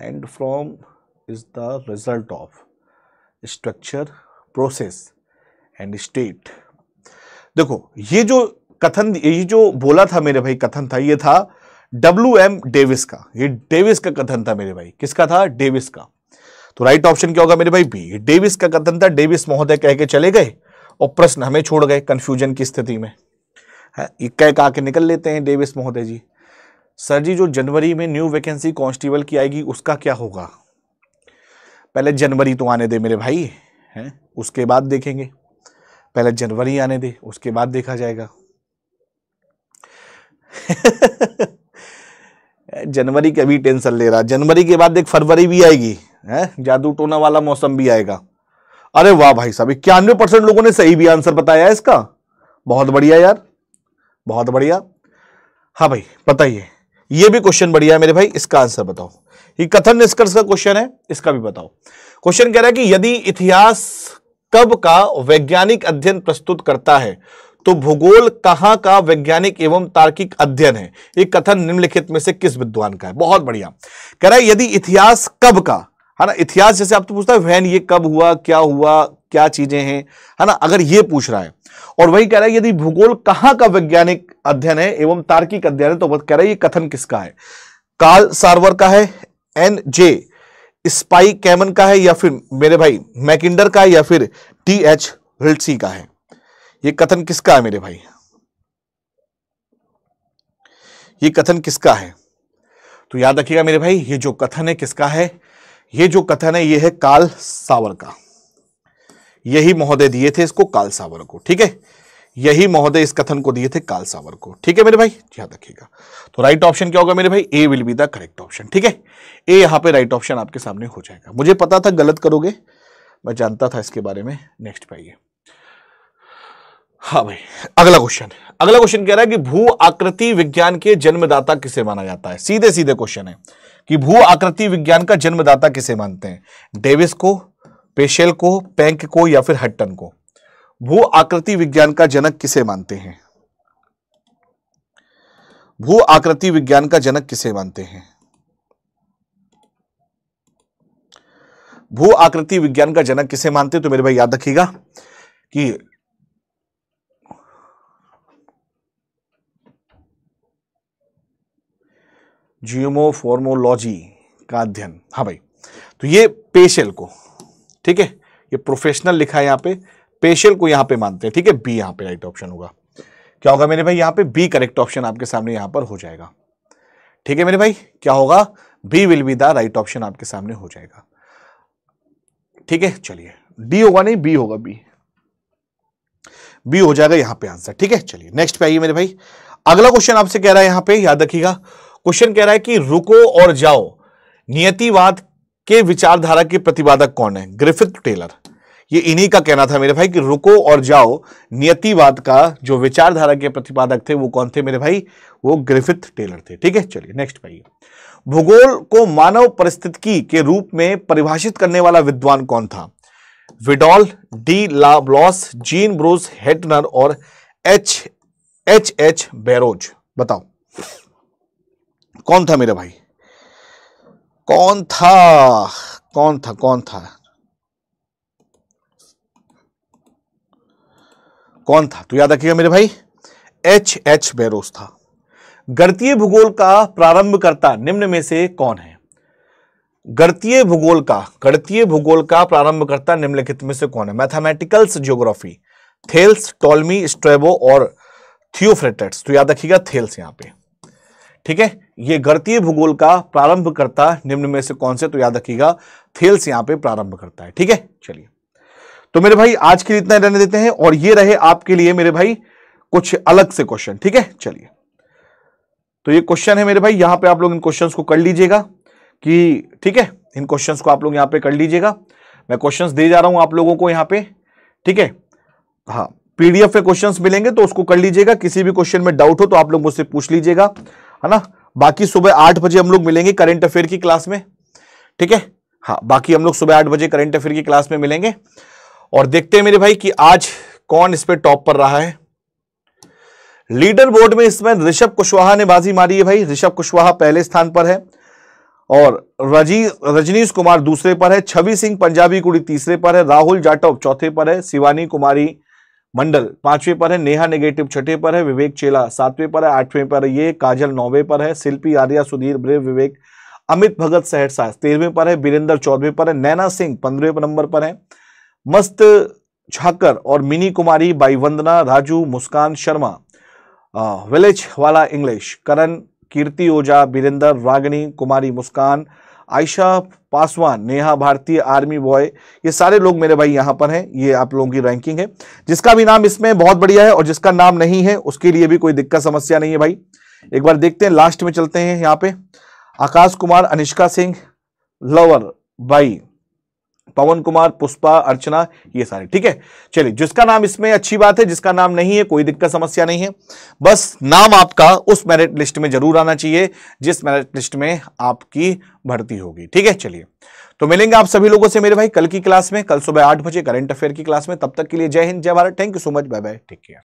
landform is the result of structure process and state देखो ये जो कथन ये जो बोला था मेरे भाई कथन था ये था डब्ल्यू एम डेविस का ये डेविस का कथन था मेरे भाई किसका था डेविस का तो राइट ऑप्शन क्या होगा मेरे भाई बी डेविस का कथन था डेविस महोदय कह के चले गए और प्रश्न हमें छोड़ गए कंफ्यूजन की स्थिति में हाँ, ये कह कहा के निकल लेते हैं डेविस महोदय जी सर जी जो जनवरी में न्यू वैकेंसी कांस्टेबल की आएगी उसका क्या होगा पहले जनवरी तो आने दे मेरे भाई हैं उसके बाद देखेंगे पहले जनवरी आने दे उसके बाद देखा जाएगा जनवरी का भी टेंशन ले रहा जनवरी के बाद देख फरवरी भी आएगी है जादू टोना वाला मौसम भी आएगा अरे वाह भाई साहब इक्यानवे परसेंट लोगों ने सही भी आंसर बताया इसका बहुत बढ़िया यार बहुत बढ़िया हाँ भाई बताइए ये भी क्वेश्चन बढ़िया है मेरे भाई इसका आंसर बताओ ये कथन निष्कर्ष का क्वेश्चन है इसका भी बताओ क्वेश्चन कह रहा है कि यदि इतिहास कब का वैज्ञानिक अध्ययन प्रस्तुत करता है तो भूगोल कहां का वैज्ञानिक एवं तार्किक अध्ययन है ये कथन निम्नलिखित में से किस विद्वान का है बहुत बढ़िया कह रहा है यदि इतिहास कब का है ना इतिहास जैसे आप तो पूछता है वैन ये कब हुआ क्या हुआ क्या चीजें हैं है ना अगर ये पूछ रहा है और वही कह रहा है यदि भूगोल कहां का वैज्ञानिक अध्ययन है एवं तार्किक अध्ययन है तो कह रहा है ये कथन किसका है काल सार्वर का है एन जे स्पाई कैमन का है या फिर मेरे भाई मैकिंडर का है या फिर टी एच हिल्सी का है ये कथन किसका है मेरे भाई ये कथन किसका है तो याद रखिएगा मेरे भाई ये जो कथन है किसका है ये जो कथन है ये है काल सावर का यही महोदय दिए थे इसको काल सावर को ठीक है यही महोदय इस कथन को दिए थे काल सावर को ठीक है मेरे भाई याद रखिएगा तो राइट ऑप्शन क्या होगा मेरे भाई A will be the correct option ठीक है ए यहां पे राइट ऑप्शन आपके सामने हो जाएगा मुझे पता था गलत करोगे मैं जानता था इसके बारे में नेक्स्ट पाइए हाँ भाई अगला क्वेश्चन अगला क्वेश्चन कह रहा है कि भू आकृति विज्ञान के जन्मदाता किसे माना जाता है सीधे सीधे क्वेश्चन है कि भू आकृति विज्ञान का जन्मदाता किसे मानते हैं डेविस को पेशेल को पैंक को या फिर हट्टन को भू आकृति विज्ञान का जनक किसे मानते हैं भू आकृति विज्ञान का जनक किसे मानते हैं भू आकृति विज्ञान का जनक किसे मानते हैं तो मेरे भाई याद रखिएगा कि जियोमोफॉर्मोलॉजी का अध्ययन हाँ भाई तो ये पेशेल को ठीक है ये प्रोफेशनल लिखा है यहां पे पेशल को यहां पे मानते हैं ठीक है बी यहां पे राइट ऑप्शन होगा क्या होगा मेरे भाई यहां पे बी करेक्ट ऑप्शन आपके सामने यहां पर हो जाएगा ठीक है मेरे भाई क्या होगा B will be the right option आपके सामने हो जाएगा ठीक है चलिए डी होगा नहीं बी होगा बी बी हो जाएगा यहां पे आंसर ठीक है चलिए नेक्स्ट पे आइए मेरे भाई अगला क्वेश्चन आपसे कह रहा है यहां पे याद रखिएगा क्वेश्चन कह रहा है कि रुको और जाओ नियतिवाद के विचारधारा के प्रतिपादक कौन है ग्रिफिथ टेलर ये इन्हीं का कहना था मेरे भाई कि रुको और जाओ नियतिवाद का जो विचारधारा के प्रतिपादक थे वो कौन थे मेरे भाई वो ग्रिफिथ टेलर थे ठीक है चलिए नेक्स्ट भाई भूगोल को मानव परिस्थितिकी के रूप में परिभाषित करने वाला विद्वान कौन था Vidal de Lablache Jean Brunhes Hettner और एच एच एच बैरोज बताओ कौन था मेरे भाई कौन था कौन था कौन था कौन था तो याद रखिएगा मेरे भाई एच एच बेरोस था गणतीय भूगोल का प्रारंभकर्ता निम्न में से कौन है गणतीय भूगोल का गणतीय भूगोल का प्रारंभकर्ता निम्नलिखित में से कौन है mathematicals geography Thales Ptolemy Strabo और थियोफ्रेटेट्स तो याद रखिएगा थेल्स यहां पे ठीक है ये गणतीय भूगोल का प्रारंभकर्ता निम्न में से कौन से तो याद रखिएगा थेल्स यहां पे प्रारंभ करता है ठीक है चलिए तो मेरे भाई आज के लिए इतना रहने देते हैं और ये रहे आपके लिए मेरे भाई कुछ अलग से क्वेश्चन ठीक है चलिए तो ये क्वेश्चन है मेरे भाई यहां पे आप लोग इन क्वेश्चंस को कर लीजिएगा कि ठीक है इन क्वेश्चंस को आप लोग यहां पे कर लीजिएगा मैं क्वेश्चंस दे जा रहा हूं आप लोगों को यहां पे ठीक है हाँ पीडीएफ पे क्वेश्चंस मिलेंगे तो उसको कर लीजिएगा किसी भी क्वेश्चन में डाउट हो तो आप लोग मुझसे पूछ लीजिएगा है ना बाकी सुबह आठ बजे हम लोग मिलेंगे करेंट अफेयर की क्लास में ठीक है हाँ बाकी हम लोग सुबह आठ बजे करेंट अफेयर की क्लास में मिलेंगे और देखते हैं मेरे भाई कि आज कौन इस पर टॉप पर रहा है लीडर बोर्ड में इसमें ऋषभ कुशवाहा ने बाजी मारी है भाई ऋषभ कुशवाहा पहले स्थान पर है और रजी रजनीश कुमार दूसरे पर है छवि सिंह पंजाबी कुड़ी तीसरे पर है राहुल जाटव चौथे पर है शिवानी कुमारी मंडल पांचवें पर है नेहा नेगेटिव छठे पर है विवेक चेला सातवें पर है आठवें पर है ये काजल नौवे पर है शिल्पी आर्या सुधीर ब्रेव विवेक अमित भगत सहरसा तेरहवें पर है बीरेंद्र चौदहवें पर है नैना सिंह पंद्रहवें नंबर पर है मस्त छाकर और मिनी कुमारी बाई वंदना राजू मुस्कान शर्मा विलेज वाला इंग्लिश करण कीर्ति ओझा बीरेंदर रागनी कुमारी मुस्कान आयशा पासवान नेहा भारतीय आर्मी बॉय ये सारे लोग मेरे भाई यहाँ पर हैं ये आप लोगों की रैंकिंग है जिसका भी नाम इसमें बहुत बढ़िया है और जिसका नाम नहीं है उसके लिए भी कोई दिक्कत समस्या नहीं है भाई एक बार देखते हैं लास्ट में चलते हैं यहाँ पे आकाश कुमार अनिष्का सिंह लवर बाई पवन कुमार पुष्पा अर्चना ये सारे ठीक है चलिए जिसका नाम इसमें अच्छी बात है जिसका नाम नहीं है कोई दिक्कत समस्या नहीं है बस नाम आपका उस मेरिट लिस्ट में जरूर आना चाहिए जिस मेरिट लिस्ट में आपकी भर्ती होगी ठीक है चलिए तो मिलेंगे आप सभी लोगों से मेरे भाई कल की क्लास में कल सुबह आठ बजे करंट अफेयर की क्लास में तब तक के लिए जय हिंद जय Bharat thank you so much bye bye take care